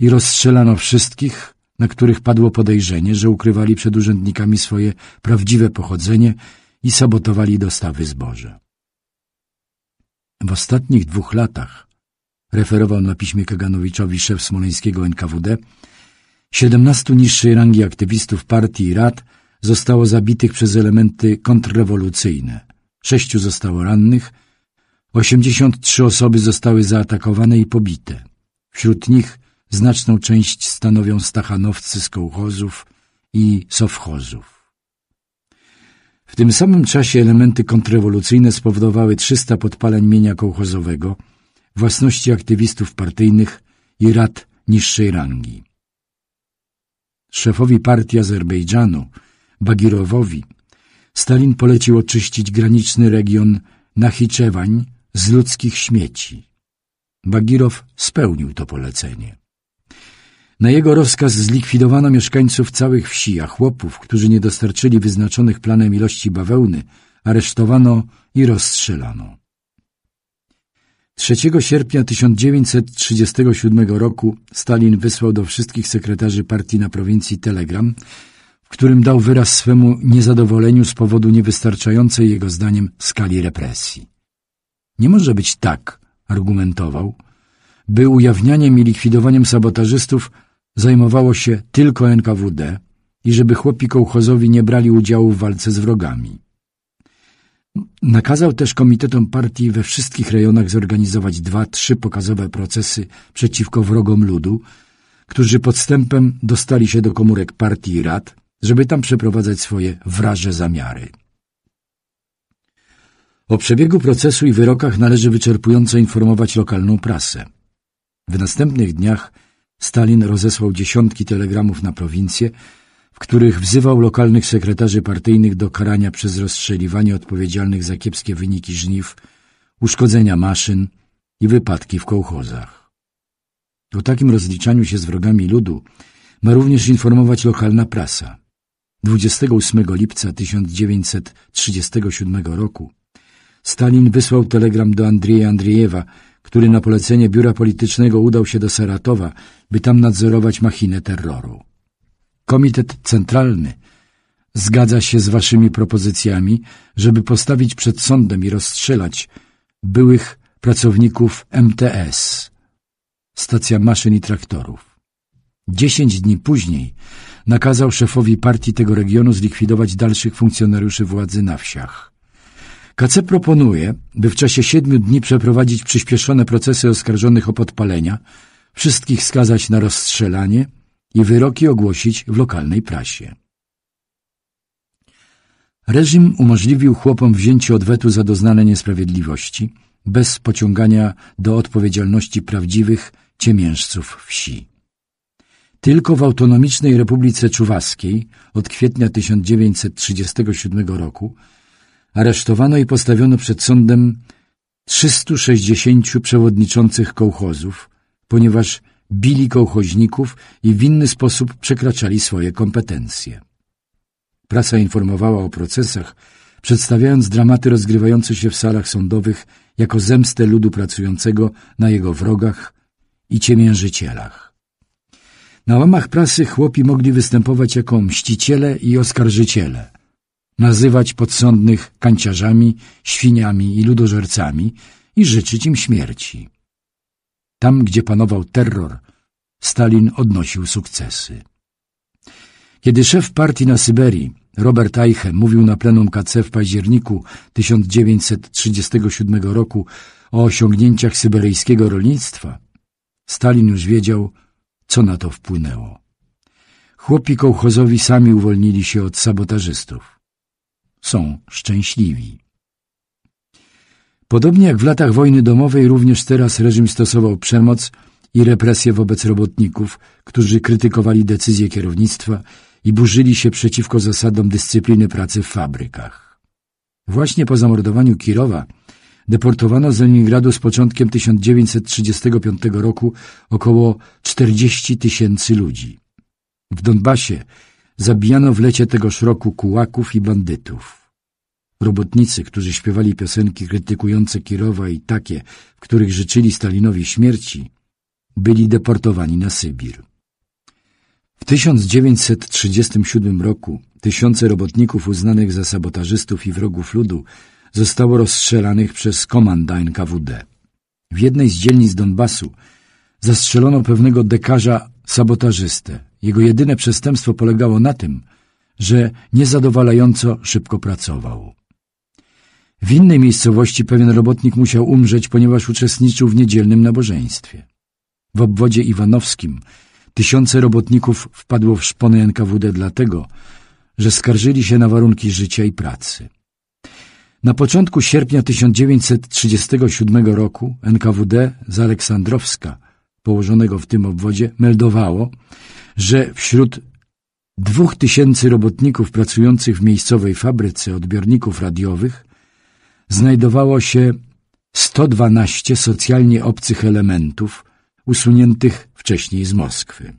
A: i rozstrzelano wszystkich, na których padło podejrzenie, że ukrywali przed urzędnikami swoje prawdziwe pochodzenie i sabotowali dostawy zboża. W ostatnich dwóch latach, referował na piśmie Kaganowiczowi szef smoleńskiego NKWD, 17 niższej rangi aktywistów partii i rad zostało zabitych przez elementy kontrrewolucyjne. Sześciu zostało rannych, 83 osoby zostały zaatakowane i pobite. Wśród nich znaczną część stanowią stachanowcy z kołchozów i sowchozów. W tym samym czasie elementy kontrrewolucyjne spowodowały 300 podpaleń mienia kołchozowego, własności aktywistów partyjnych i rad niższej rangi. Szefowi partii Azerbejdżanu, Bagirowowi, Stalin polecił oczyścić graniczny region Nachiczewań z ludzkich śmieci. Bagirow spełnił to polecenie. Na jego rozkaz zlikwidowano mieszkańców całych wsi, a chłopów, którzy nie dostarczyli wyznaczonych planem ilości bawełny, aresztowano i rozstrzelano. 3 sierpnia 1937 roku Stalin wysłał do wszystkich sekretarzy partii na prowincji telegram, w którym dał wyraz swemu niezadowoleniu z powodu niewystarczającej jego zdaniem skali represji. Nie może być tak, argumentował, by ujawnianiem i likwidowaniem sabotażystów zajmowało się tylko NKWD i żeby chłopi kołchozowi nie brali udziału w walce z wrogami. Nakazał też komitetom partii we wszystkich rejonach zorganizować dwa, trzy pokazowe procesy przeciwko wrogom ludu, którzy podstępem dostali się do komórek partii i rad, żeby tam przeprowadzać swoje wraże zamiary. O przebiegu procesu i wyrokach należy wyczerpująco informować lokalną prasę. W następnych dniach Stalin rozesłał dziesiątki telegramów na prowincje, w których wzywał lokalnych sekretarzy partyjnych do karania przez rozstrzeliwanie odpowiedzialnych za kiepskie wyniki żniw, uszkodzenia maszyn i wypadki w kołchozach. O takim rozliczaniu się z wrogami ludu ma również informować lokalna prasa. 28 lipca 1937 roku Stalin wysłał telegram do Andrieja Andrzejewa, który na polecenie biura politycznego udał się do Seratowa, by tam nadzorować machinę terroru. Komitet Centralny zgadza się z waszymi propozycjami, żeby postawić przed sądem i rozstrzelać byłych pracowników MTS, stacja maszyn i traktorów. Dziesięć dni później nakazał szefowi partii tego regionu zlikwidować dalszych funkcjonariuszy władzy na wsiach. KC proponuje, by w czasie siedmiu dni przeprowadzić przyspieszone procesy oskarżonych o podpalenia, wszystkich skazać na rozstrzelanie i wyroki ogłosić w lokalnej prasie. Reżim umożliwił chłopom wzięcie odwetu za doznane niesprawiedliwości, bez pociągania do odpowiedzialności prawdziwych ciemiężców wsi. Tylko w autonomicznej Republice Czuwaskiej od kwietnia 1937 roku aresztowano i postawiono przed sądem 360 przewodniczących kołchozów, ponieważ bili kołchoźników i w inny sposób przekraczali swoje kompetencje. Prasa informowała o procesach, przedstawiając dramaty rozgrywające się w salach sądowych jako zemstę ludu pracującego na jego wrogach i ciemiężycielach. Na łamach prasy chłopi mogli występować jako mściciele i oskarżyciele – nazywać podsądnych kanciarzami, świniami i ludożercami i życzyć im śmierci. Tam, gdzie panował terror, Stalin odnosił sukcesy. Kiedy szef partii na Syberii, Robert Eiche, mówił na plenum KC w październiku 1937 roku o osiągnięciach syberyjskiego rolnictwa, Stalin już wiedział, co na to wpłynęło. Chłopi kołchozowi sami uwolnili się od sabotażystów są szczęśliwi. Podobnie jak w latach wojny domowej, również teraz reżim stosował przemoc i represje wobec robotników, którzy krytykowali decyzje kierownictwa i burzyli się przeciwko zasadom dyscypliny pracy w fabrykach. Właśnie po zamordowaniu Kirowa deportowano z Leningradu z początkiem 1935 roku około 40 tysięcy ludzi. W Donbasie zabijano w lecie tegoż roku kułaków i bandytów. Robotnicy, którzy śpiewali piosenki krytykujące Kirowa i takie, w których życzyli Stalinowi śmierci, byli deportowani na Sybir. W 1937 roku tysiące robotników uznanych za sabotażystów i wrogów ludu zostało rozstrzelanych przez komanda NKWD. W jednej z dzielnic Donbasu zastrzelono pewnego dekarza sabotażystę, jego jedyne przestępstwo polegało na tym, że niezadowalająco szybko pracował. W innej miejscowości pewien robotnik musiał umrzeć, ponieważ uczestniczył w niedzielnym nabożeństwie. W obwodzie iwanowskim tysiące robotników wpadło w szpony NKWD dlatego, że skarżyli się na warunki życia i pracy. Na początku sierpnia 1937 roku NKWD z Aleksandrowska, położonego w tym obwodzie, meldowało, że wśród dwóch tysięcy robotników pracujących w miejscowej fabryce odbiorników radiowych znajdowało się 112 socjalnie obcych elementów usuniętych wcześniej z Moskwy.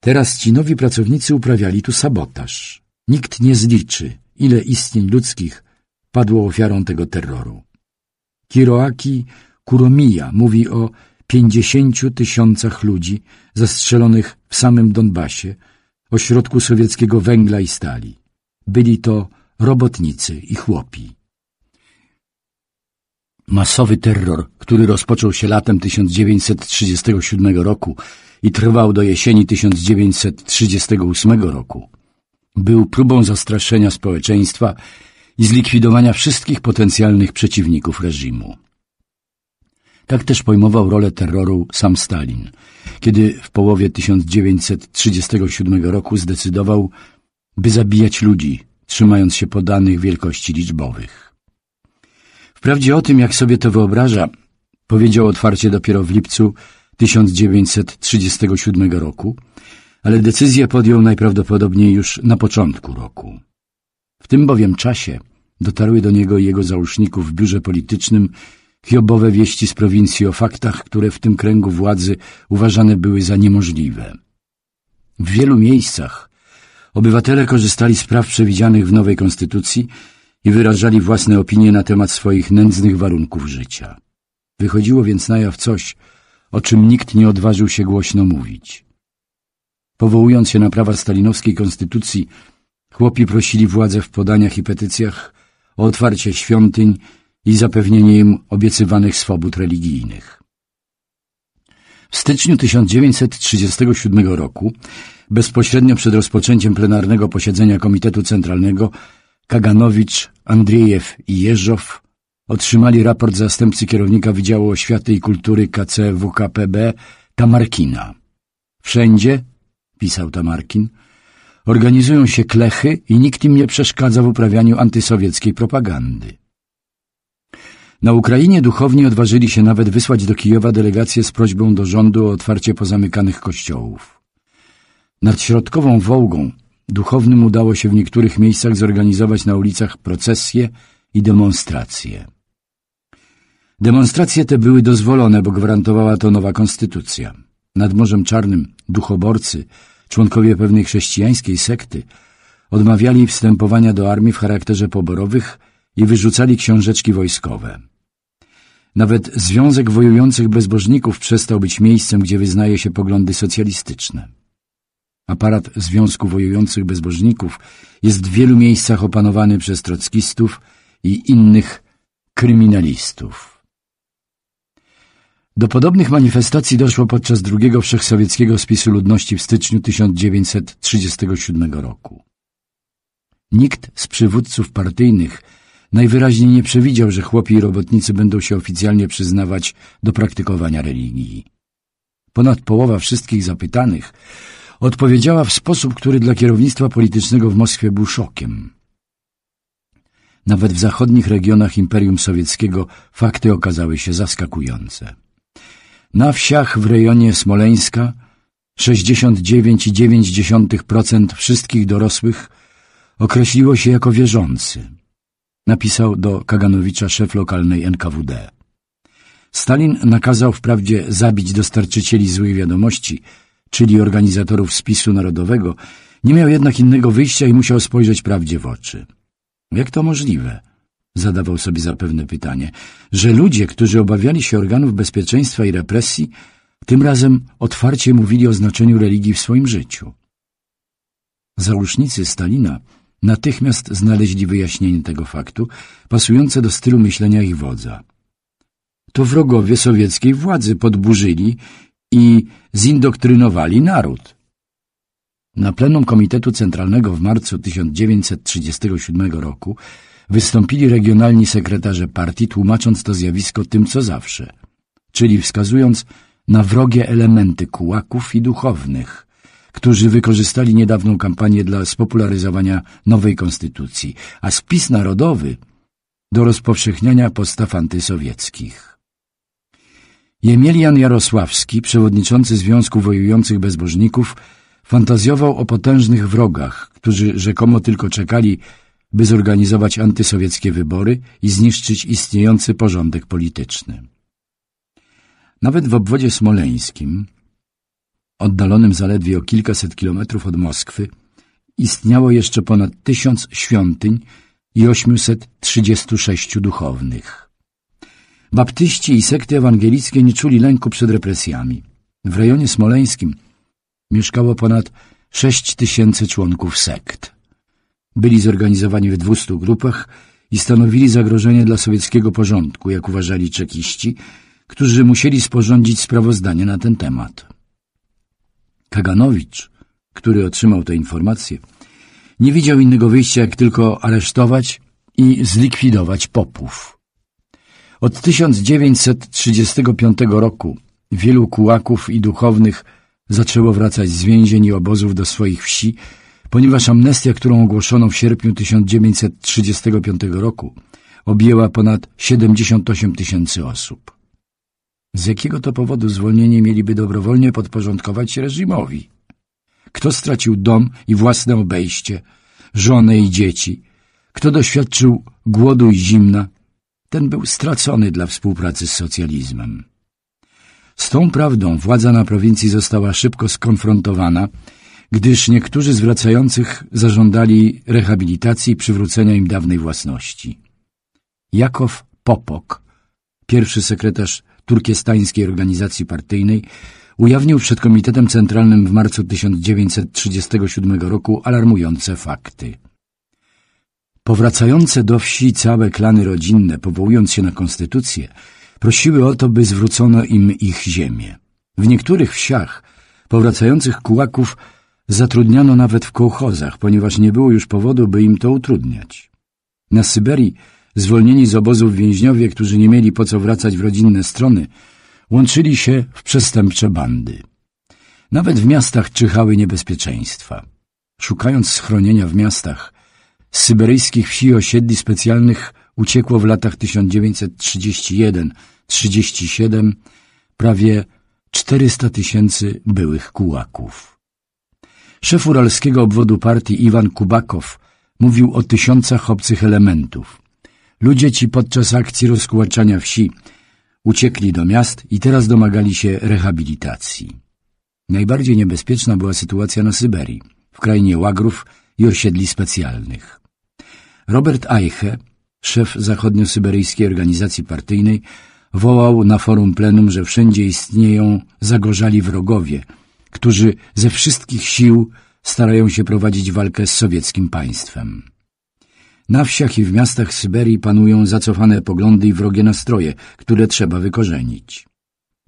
A: Teraz ci nowi pracownicy uprawiali tu sabotaż. Nikt nie zliczy, ile istnień ludzkich padło ofiarą tego terroru. Kiroaki Kuromija mówi o pięćdziesięciu tysiącach ludzi zastrzelonych w samym Donbasie, ośrodku sowieckiego węgla i stali. Byli to robotnicy i chłopi. Masowy terror, który rozpoczął się latem 1937 roku i trwał do jesieni 1938 roku, był próbą zastraszenia społeczeństwa i zlikwidowania wszystkich potencjalnych przeciwników reżimu. Tak też pojmował rolę terroru sam Stalin, kiedy w połowie 1937 roku zdecydował, by zabijać ludzi, trzymając się podanych wielkości liczbowych. Wprawdzie o tym, jak sobie to wyobraża, powiedział otwarcie dopiero w lipcu 1937 roku, ale decyzję podjął najprawdopodobniej już na początku roku. W tym bowiem czasie dotarły do niego jego załóżników w biurze politycznym Hiobowe wieści z prowincji o faktach, które w tym kręgu władzy uważane były za niemożliwe. W wielu miejscach obywatele korzystali z praw przewidzianych w nowej konstytucji i wyrażali własne opinie na temat swoich nędznych warunków życia. Wychodziło więc na jaw coś, o czym nikt nie odważył się głośno mówić. Powołując się na prawa stalinowskiej konstytucji, chłopi prosili władze w podaniach i petycjach o otwarcie świątyń i zapewnienie im obiecywanych swobód religijnych. W styczniu 1937 roku, bezpośrednio przed rozpoczęciem plenarnego posiedzenia Komitetu Centralnego, Kaganowicz, Andriejew i Jeżow otrzymali raport zastępcy kierownika Wydziału Oświaty i Kultury KCWKPB Tamarkina. Wszędzie, pisał Tamarkin, organizują się klechy i nikt im nie przeszkadza w uprawianiu antysowieckiej propagandy. Na Ukrainie duchowni odważyli się nawet wysłać do Kijowa delegację z prośbą do rządu o otwarcie pozamykanych kościołów. Nad środkową Wołgą duchownym udało się w niektórych miejscach zorganizować na ulicach procesje i demonstracje. Demonstracje te były dozwolone, bo gwarantowała to nowa konstytucja. Nad Morzem Czarnym duchoborcy, członkowie pewnej chrześcijańskiej sekty, odmawiali wstępowania do armii w charakterze poborowych – i wyrzucali książeczki wojskowe. Nawet Związek Wojujących Bezbożników przestał być miejscem, gdzie wyznaje się poglądy socjalistyczne. Aparat Związku Wojujących Bezbożników jest w wielu miejscach opanowany przez trockistów i innych kryminalistów. Do podobnych manifestacji doszło podczas drugiego wszechsowieckiego spisu ludności w styczniu 1937 roku. Nikt z przywódców partyjnych najwyraźniej nie przewidział, że chłopi i robotnicy będą się oficjalnie przyznawać do praktykowania religii. Ponad połowa wszystkich zapytanych odpowiedziała w sposób, który dla kierownictwa politycznego w Moskwie był szokiem. Nawet w zachodnich regionach Imperium Sowieckiego fakty okazały się zaskakujące. Na wsiach w rejonie Smoleńska 69,9% wszystkich dorosłych określiło się jako wierzący napisał do Kaganowicza szef lokalnej NKWD. Stalin nakazał wprawdzie zabić dostarczycieli złej wiadomości, czyli organizatorów spisu narodowego, nie miał jednak innego wyjścia i musiał spojrzeć prawdzie w oczy. Jak to możliwe? Zadawał sobie zapewne pytanie, że ludzie, którzy obawiali się organów bezpieczeństwa i represji, tym razem otwarcie mówili o znaczeniu religii w swoim życiu. Załusznicy Stalina Natychmiast znaleźli wyjaśnienie tego faktu, pasujące do stylu myślenia ich wodza. To wrogowie sowieckiej władzy podburzyli i zindoktrynowali naród. Na plenum Komitetu Centralnego w marcu 1937 roku wystąpili regionalni sekretarze partii, tłumacząc to zjawisko tym, co zawsze, czyli wskazując na wrogie elementy kułaków i duchownych, którzy wykorzystali niedawną kampanię dla spopularyzowania nowej konstytucji, a spis narodowy do rozpowszechniania postaw antysowieckich. Jemielian Jarosławski, przewodniczący Związku Wojujących Bezbożników, fantazjował o potężnych wrogach, którzy rzekomo tylko czekali, by zorganizować antysowieckie wybory i zniszczyć istniejący porządek polityczny. Nawet w obwodzie smoleńskim oddalonym zaledwie o kilkaset kilometrów od Moskwy, istniało jeszcze ponad tysiąc świątyń i 836 duchownych. Baptyści i sekty ewangelickie nie czuli lęku przed represjami. W rejonie smoleńskim mieszkało ponad 6 tysięcy członków sekt. Byli zorganizowani w 200 grupach i stanowili zagrożenie dla sowieckiego porządku, jak uważali czekiści, którzy musieli sporządzić sprawozdanie na ten temat. Kaganowicz, który otrzymał te informacje, nie widział innego wyjścia, jak tylko aresztować i zlikwidować popów. Od 1935 roku wielu kułaków i duchownych zaczęło wracać z więzień i obozów do swoich wsi, ponieważ amnestia, którą ogłoszono w sierpniu 1935 roku, objęła ponad 78 tysięcy osób. Z jakiego to powodu zwolnienie mieliby dobrowolnie podporządkować się reżimowi? Kto stracił dom i własne obejście, żonę i dzieci? Kto doświadczył głodu i zimna? Ten był stracony dla współpracy z socjalizmem. Z tą prawdą władza na prowincji została szybko skonfrontowana, gdyż niektórzy zwracających zażądali rehabilitacji i przywrócenia im dawnej własności. Jakow Popok, pierwszy sekretarz turkiestańskiej organizacji partyjnej, ujawnił przed Komitetem Centralnym w marcu 1937 roku alarmujące fakty. Powracające do wsi całe klany rodzinne, powołując się na konstytucję, prosiły o to, by zwrócono im ich ziemię. W niektórych wsiach powracających kułaków zatrudniano nawet w kołchozach, ponieważ nie było już powodu, by im to utrudniać. Na Syberii zwolnieni z obozów więźniowie, którzy nie mieli po co wracać w rodzinne strony, łączyli się w przestępcze bandy. Nawet w miastach czyhały niebezpieczeństwa. Szukając schronienia w miastach, z syberyjskich wsi osiedli specjalnych uciekło w latach 1931-37 prawie 400 tysięcy byłych kułaków. Szef uralskiego obwodu partii Iwan Kubakow mówił o tysiącach obcych elementów – Ludzie ci podczas akcji rozkłaczania wsi uciekli do miast i teraz domagali się rehabilitacji. Najbardziej niebezpieczna była sytuacja na Syberii, w krainie łagrów i osiedli specjalnych. Robert Eiche, szef zachodnio-syberyjskiej organizacji partyjnej, wołał na forum plenum, że wszędzie istnieją zagorzali wrogowie, którzy ze wszystkich sił starają się prowadzić walkę z sowieckim państwem. Na wsiach i w miastach Syberii panują zacofane poglądy i wrogie nastroje, które trzeba wykorzenić.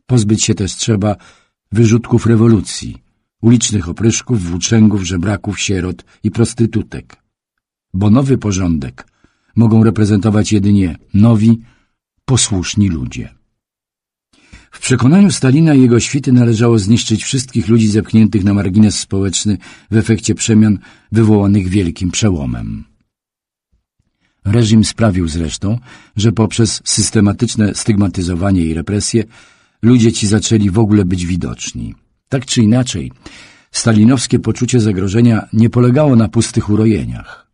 A: Pozbyć się też trzeba wyrzutków rewolucji, ulicznych opryszków, włóczęgów, żebraków, sierot i prostytutek. Bo nowy porządek mogą reprezentować jedynie nowi, posłuszni ludzie. W przekonaniu Stalina i jego świty należało zniszczyć wszystkich ludzi zepchniętych na margines społeczny w efekcie przemian wywołanych wielkim przełomem. Reżim sprawił zresztą, że poprzez systematyczne stygmatyzowanie i represje ludzie ci zaczęli w ogóle być widoczni. Tak czy inaczej, stalinowskie poczucie zagrożenia nie polegało na pustych urojeniach.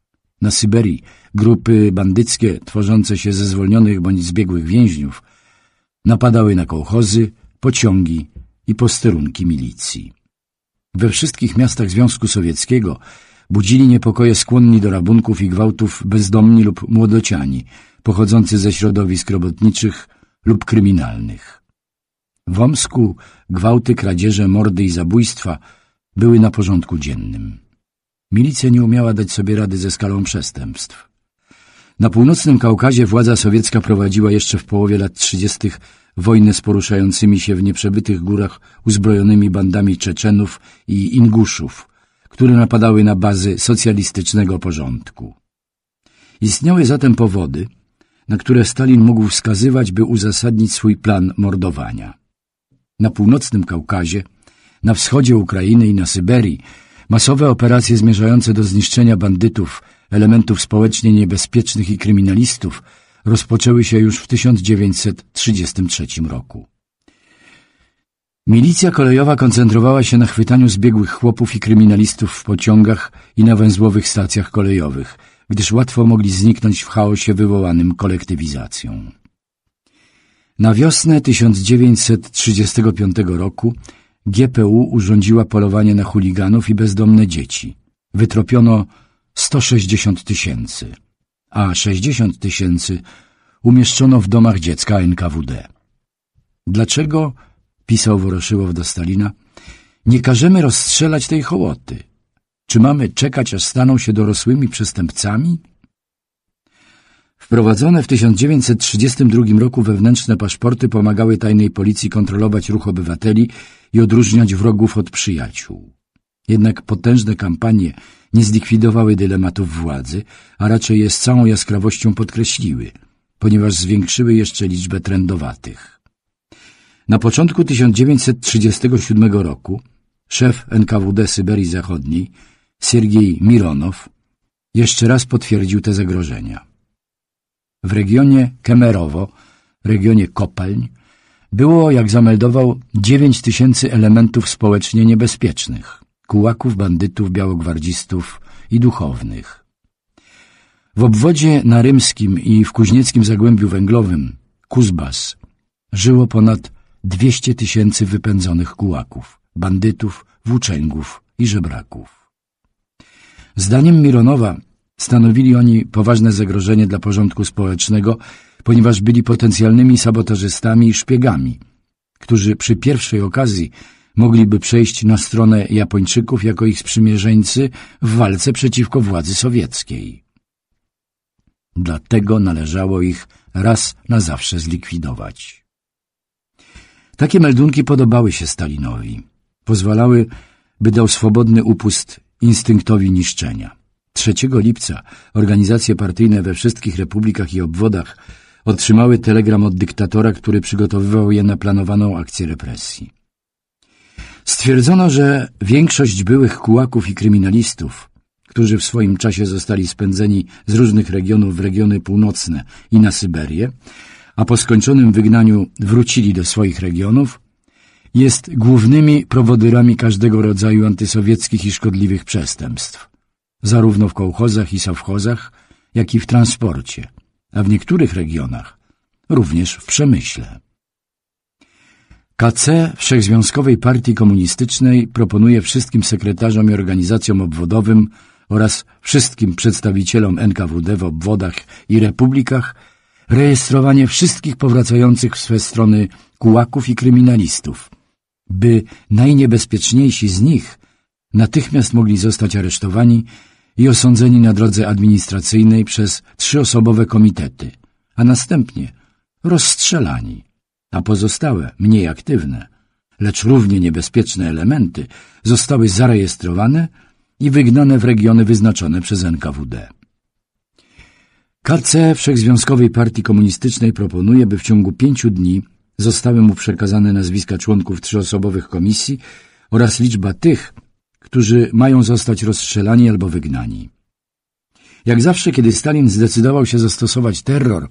A: Na Syberii grupy bandyckie tworzące się ze zwolnionych bądź zbiegłych więźniów napadały na kołchozy, pociągi i posterunki milicji. We wszystkich miastach Związku Sowieckiego budzili niepokoje skłonni do rabunków i gwałtów bezdomni lub młodociani, pochodzący ze środowisk robotniczych lub kryminalnych. W Omsku gwałty, kradzieże, mordy i zabójstwa były na porządku dziennym. Milicja nie umiała dać sobie rady ze skalą przestępstw. Na północnym Kaukazie władza sowiecka prowadziła jeszcze w połowie lat 30. wojnę z poruszającymi się w nieprzebytych górach uzbrojonymi bandami Czeczenów i Inguszów – które napadały na bazy socjalistycznego porządku. Istniały zatem powody, na które Stalin mógł wskazywać, by uzasadnić swój plan mordowania. Na północnym Kaukazie, na wschodzie Ukrainy i na Syberii masowe operacje zmierzające do zniszczenia bandytów, elementów społecznie niebezpiecznych i kryminalistów rozpoczęły się już w 1933 roku. Milicja kolejowa koncentrowała się na chwytaniu zbiegłych chłopów i kryminalistów w pociągach i na węzłowych stacjach kolejowych, gdyż łatwo mogli zniknąć w chaosie wywołanym kolektywizacją. Na wiosnę 1935 roku GPU urządziła polowanie na chuliganów i bezdomne dzieci. Wytropiono 160 tysięcy, a 60 tysięcy umieszczono w domach dziecka NKWD. Dlaczego pisał Woroszyłow do Stalina, nie każemy rozstrzelać tej hołoty. Czy mamy czekać, aż staną się dorosłymi przestępcami? Wprowadzone w 1932 roku wewnętrzne paszporty pomagały tajnej policji kontrolować ruch obywateli i odróżniać wrogów od przyjaciół. Jednak potężne kampanie nie zlikwidowały dylematów władzy, a raczej je z całą jaskrawością podkreśliły, ponieważ zwiększyły jeszcze liczbę trendowatych. Na początku 1937 roku szef NKWD Syberii Zachodniej, Sergiej Mironow, jeszcze raz potwierdził te zagrożenia. W regionie Kemerowo, regionie kopalń, było, jak zameldował, 9 tysięcy elementów społecznie niebezpiecznych, kułaków, bandytów, białogwardzistów i duchownych. W obwodzie na Rymskim i w Kuźnieckim Zagłębiu Węglowym, Kuzbas, żyło ponad 200 tysięcy wypędzonych kułaków, bandytów, włóczęgów i żebraków. Zdaniem Mironowa stanowili oni poważne zagrożenie dla porządku społecznego, ponieważ byli potencjalnymi sabotażystami i szpiegami, którzy przy pierwszej okazji mogliby przejść na stronę Japończyków jako ich sprzymierzeńcy w walce przeciwko władzy sowieckiej. Dlatego należało ich raz na zawsze zlikwidować. Takie meldunki podobały się Stalinowi. Pozwalały, by dał swobodny upust instynktowi niszczenia. 3 lipca organizacje partyjne we wszystkich republikach i obwodach otrzymały telegram od dyktatora, który przygotowywał je na planowaną akcję represji. Stwierdzono, że większość byłych kułaków i kryminalistów, którzy w swoim czasie zostali spędzeni z różnych regionów w regiony północne i na Syberię, a po skończonym wygnaniu wrócili do swoich regionów, jest głównymi prowodyrami każdego rodzaju antysowieckich i szkodliwych przestępstw, zarówno w kołchozach i sowchozach, jak i w transporcie, a w niektórych regionach również w przemyśle. KC Wszechzwiązkowej Partii Komunistycznej proponuje wszystkim sekretarzom i organizacjom obwodowym oraz wszystkim przedstawicielom NKWD w obwodach i republikach rejestrowanie wszystkich powracających w swe strony kułaków i kryminalistów, by najniebezpieczniejsi z nich natychmiast mogli zostać aresztowani i osądzeni na drodze administracyjnej przez trzyosobowe komitety, a następnie rozstrzelani, a pozostałe, mniej aktywne, lecz równie niebezpieczne elementy zostały zarejestrowane i wygnane w regiony wyznaczone przez NKWD. KC Wszechzwiązkowej Partii Komunistycznej proponuje, by w ciągu pięciu dni zostały mu przekazane nazwiska członków trzyosobowych komisji oraz liczba tych, którzy mają zostać rozstrzelani albo wygnani. Jak zawsze, kiedy Stalin zdecydował się zastosować terror,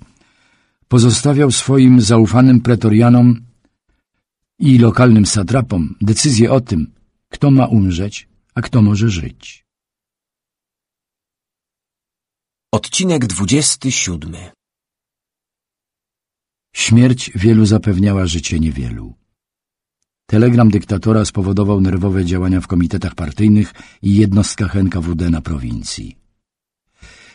A: pozostawiał swoim zaufanym pretorianom i lokalnym satrapom decyzję o tym, kto ma umrzeć, a kto może żyć. Odcinek 27 Śmierć wielu zapewniała życie niewielu. Telegram dyktatora spowodował nerwowe działania w komitetach partyjnych i jednostkach NKWD na prowincji.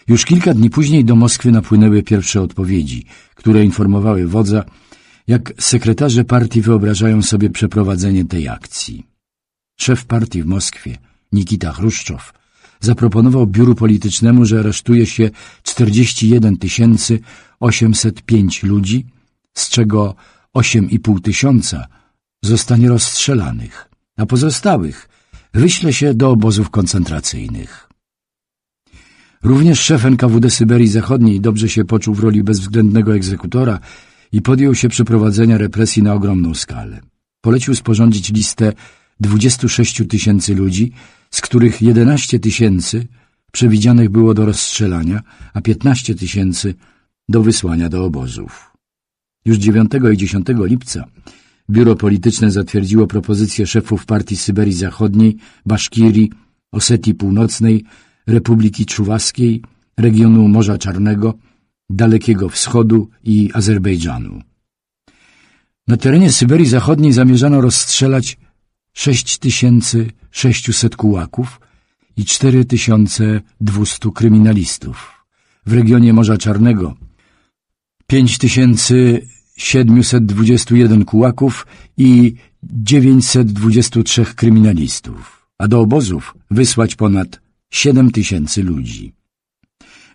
A: Już kilka dni później do Moskwy napłynęły pierwsze odpowiedzi, które informowały wodza, jak sekretarze partii wyobrażają sobie przeprowadzenie tej akcji. Szef partii w Moskwie, Nikita Chruszczow, zaproponował biuru politycznemu, że aresztuje się 41 805 ludzi, z czego 8,5 tysiąca zostanie rozstrzelanych, a pozostałych wyśle się do obozów koncentracyjnych. Również szef NKWD Syberii Zachodniej dobrze się poczuł w roli bezwzględnego egzekutora i podjął się przeprowadzenia represji na ogromną skalę. Polecił sporządzić listę 26 tysięcy ludzi, z których 11 tysięcy przewidzianych było do rozstrzelania, a 15 tysięcy do wysłania do obozów. Już 9 i 10 lipca Biuro Polityczne zatwierdziło propozycję szefów partii Syberii Zachodniej, Baszkirii, Osetii Północnej, Republiki Czuwaskiej, regionu Morza Czarnego, Dalekiego Wschodu i Azerbejdżanu. Na terenie Syberii Zachodniej zamierzano rozstrzelać 6600 kułaków i 4200 kryminalistów. W regionie Morza Czarnego 5721 kułaków i 923 kryminalistów, a do obozów wysłać ponad 7000 ludzi.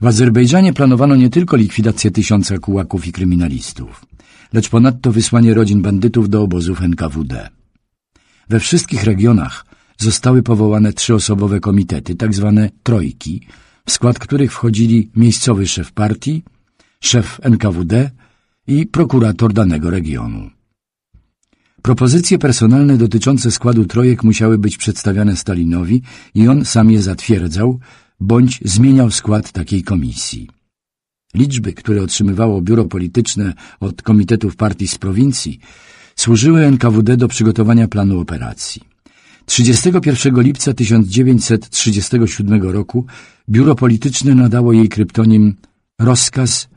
A: W Azerbejdżanie planowano nie tylko likwidację tysiąca kułaków i kryminalistów, lecz ponadto wysłanie rodzin bandytów do obozów NKWD. We wszystkich regionach zostały powołane trzyosobowe komitety, tzw. Tak trojki, w skład których wchodzili miejscowy szef partii, szef NKWD i prokurator danego regionu. Propozycje personalne dotyczące składu trojek musiały być przedstawiane Stalinowi i on sam je zatwierdzał bądź zmieniał skład takiej komisji. Liczby, które otrzymywało biuro polityczne od komitetów partii z prowincji, służyły NKWD do przygotowania planu operacji. 31 lipca 1937 roku biuro polityczne nadało jej kryptonim Rozkaz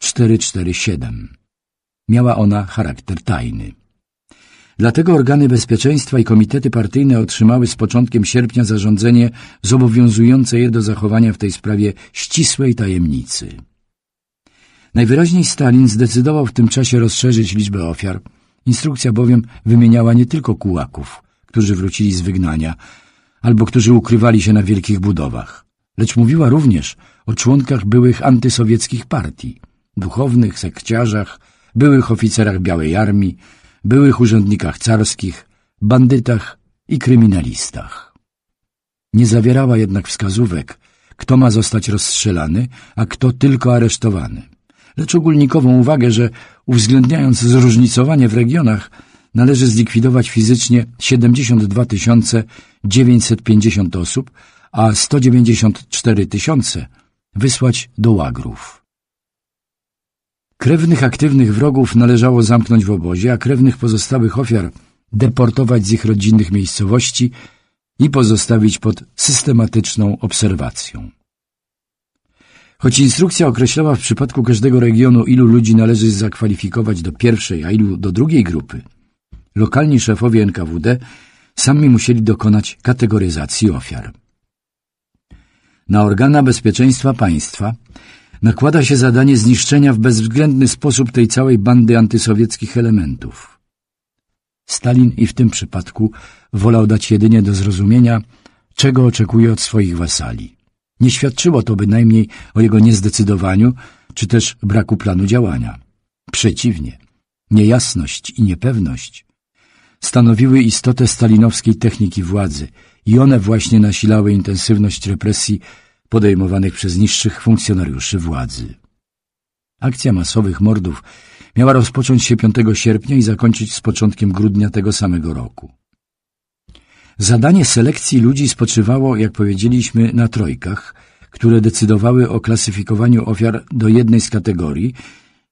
A: 00447. Miała ona charakter tajny. Dlatego organy bezpieczeństwa i komitety partyjne otrzymały z początkiem sierpnia zarządzenie zobowiązujące je do zachowania w tej sprawie ścisłej tajemnicy. Najwyraźniej Stalin zdecydował w tym czasie rozszerzyć liczbę ofiar. Instrukcja bowiem wymieniała nie tylko kułaków, którzy wrócili z wygnania, albo którzy ukrywali się na wielkich budowach, lecz mówiła również o członkach byłych antysowieckich partii, duchownych, sekciarzach, byłych oficerach Białej Armii, byłych urzędnikach carskich, bandytach i kryminalistach. Nie zawierała jednak wskazówek, kto ma zostać rozstrzelany, a kto tylko aresztowany lecz ogólnikową uwagę, że uwzględniając zróżnicowanie w regionach, należy zlikwidować fizycznie 72 950 osób, a 194 tysiące wysłać do łagrów. Krewnych aktywnych wrogów należało zamknąć w obozie, a krewnych pozostałych ofiar deportować z ich rodzinnych miejscowości i pozostawić pod systematyczną obserwacją. Choć instrukcja określała w przypadku każdego regionu, ilu ludzi należy zakwalifikować do pierwszej, a ilu do drugiej grupy, lokalni szefowie NKWD sami musieli dokonać kategoryzacji ofiar. Na organa bezpieczeństwa państwa nakłada się zadanie zniszczenia w bezwzględny sposób tej całej bandy antysowieckich elementów. Stalin i w tym przypadku wolał dać jedynie do zrozumienia, czego oczekuje od swoich wasali. Nie świadczyło to bynajmniej o jego niezdecydowaniu czy też braku planu działania. Przeciwnie, niejasność i niepewność stanowiły istotę stalinowskiej techniki władzy i one właśnie nasilały intensywność represji podejmowanych przez niższych funkcjonariuszy władzy. Akcja masowych mordów miała rozpocząć się 5 sierpnia i zakończyć z początkiem grudnia tego samego roku. Zadanie selekcji ludzi spoczywało, jak powiedzieliśmy, na trojkach, które decydowały o klasyfikowaniu ofiar do jednej z kategorii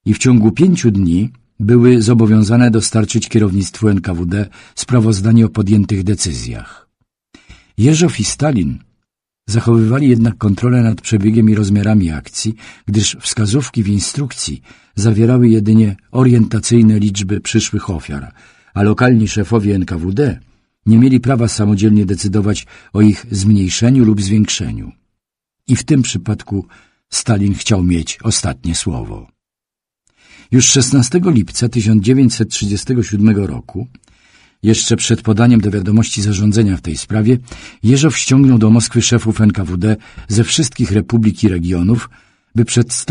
A: i w ciągu pięciu dni były zobowiązane dostarczyć kierownictwu NKWD sprawozdanie o podjętych decyzjach. Jeżow i Stalin zachowywali jednak kontrolę nad przebiegiem i rozmiarami akcji, gdyż wskazówki w instrukcji zawierały jedynie orientacyjne liczby przyszłych ofiar, a lokalni szefowie NKWD – nie mieli prawa samodzielnie decydować o ich zmniejszeniu lub zwiększeniu. I w tym przypadku Stalin chciał mieć ostatnie słowo. Już 16 lipca 1937 roku, jeszcze przed podaniem do wiadomości zarządzenia w tej sprawie, Jeżow ściągnął do Moskwy szefów NKWD ze wszystkich republik i regionów, by przedstawić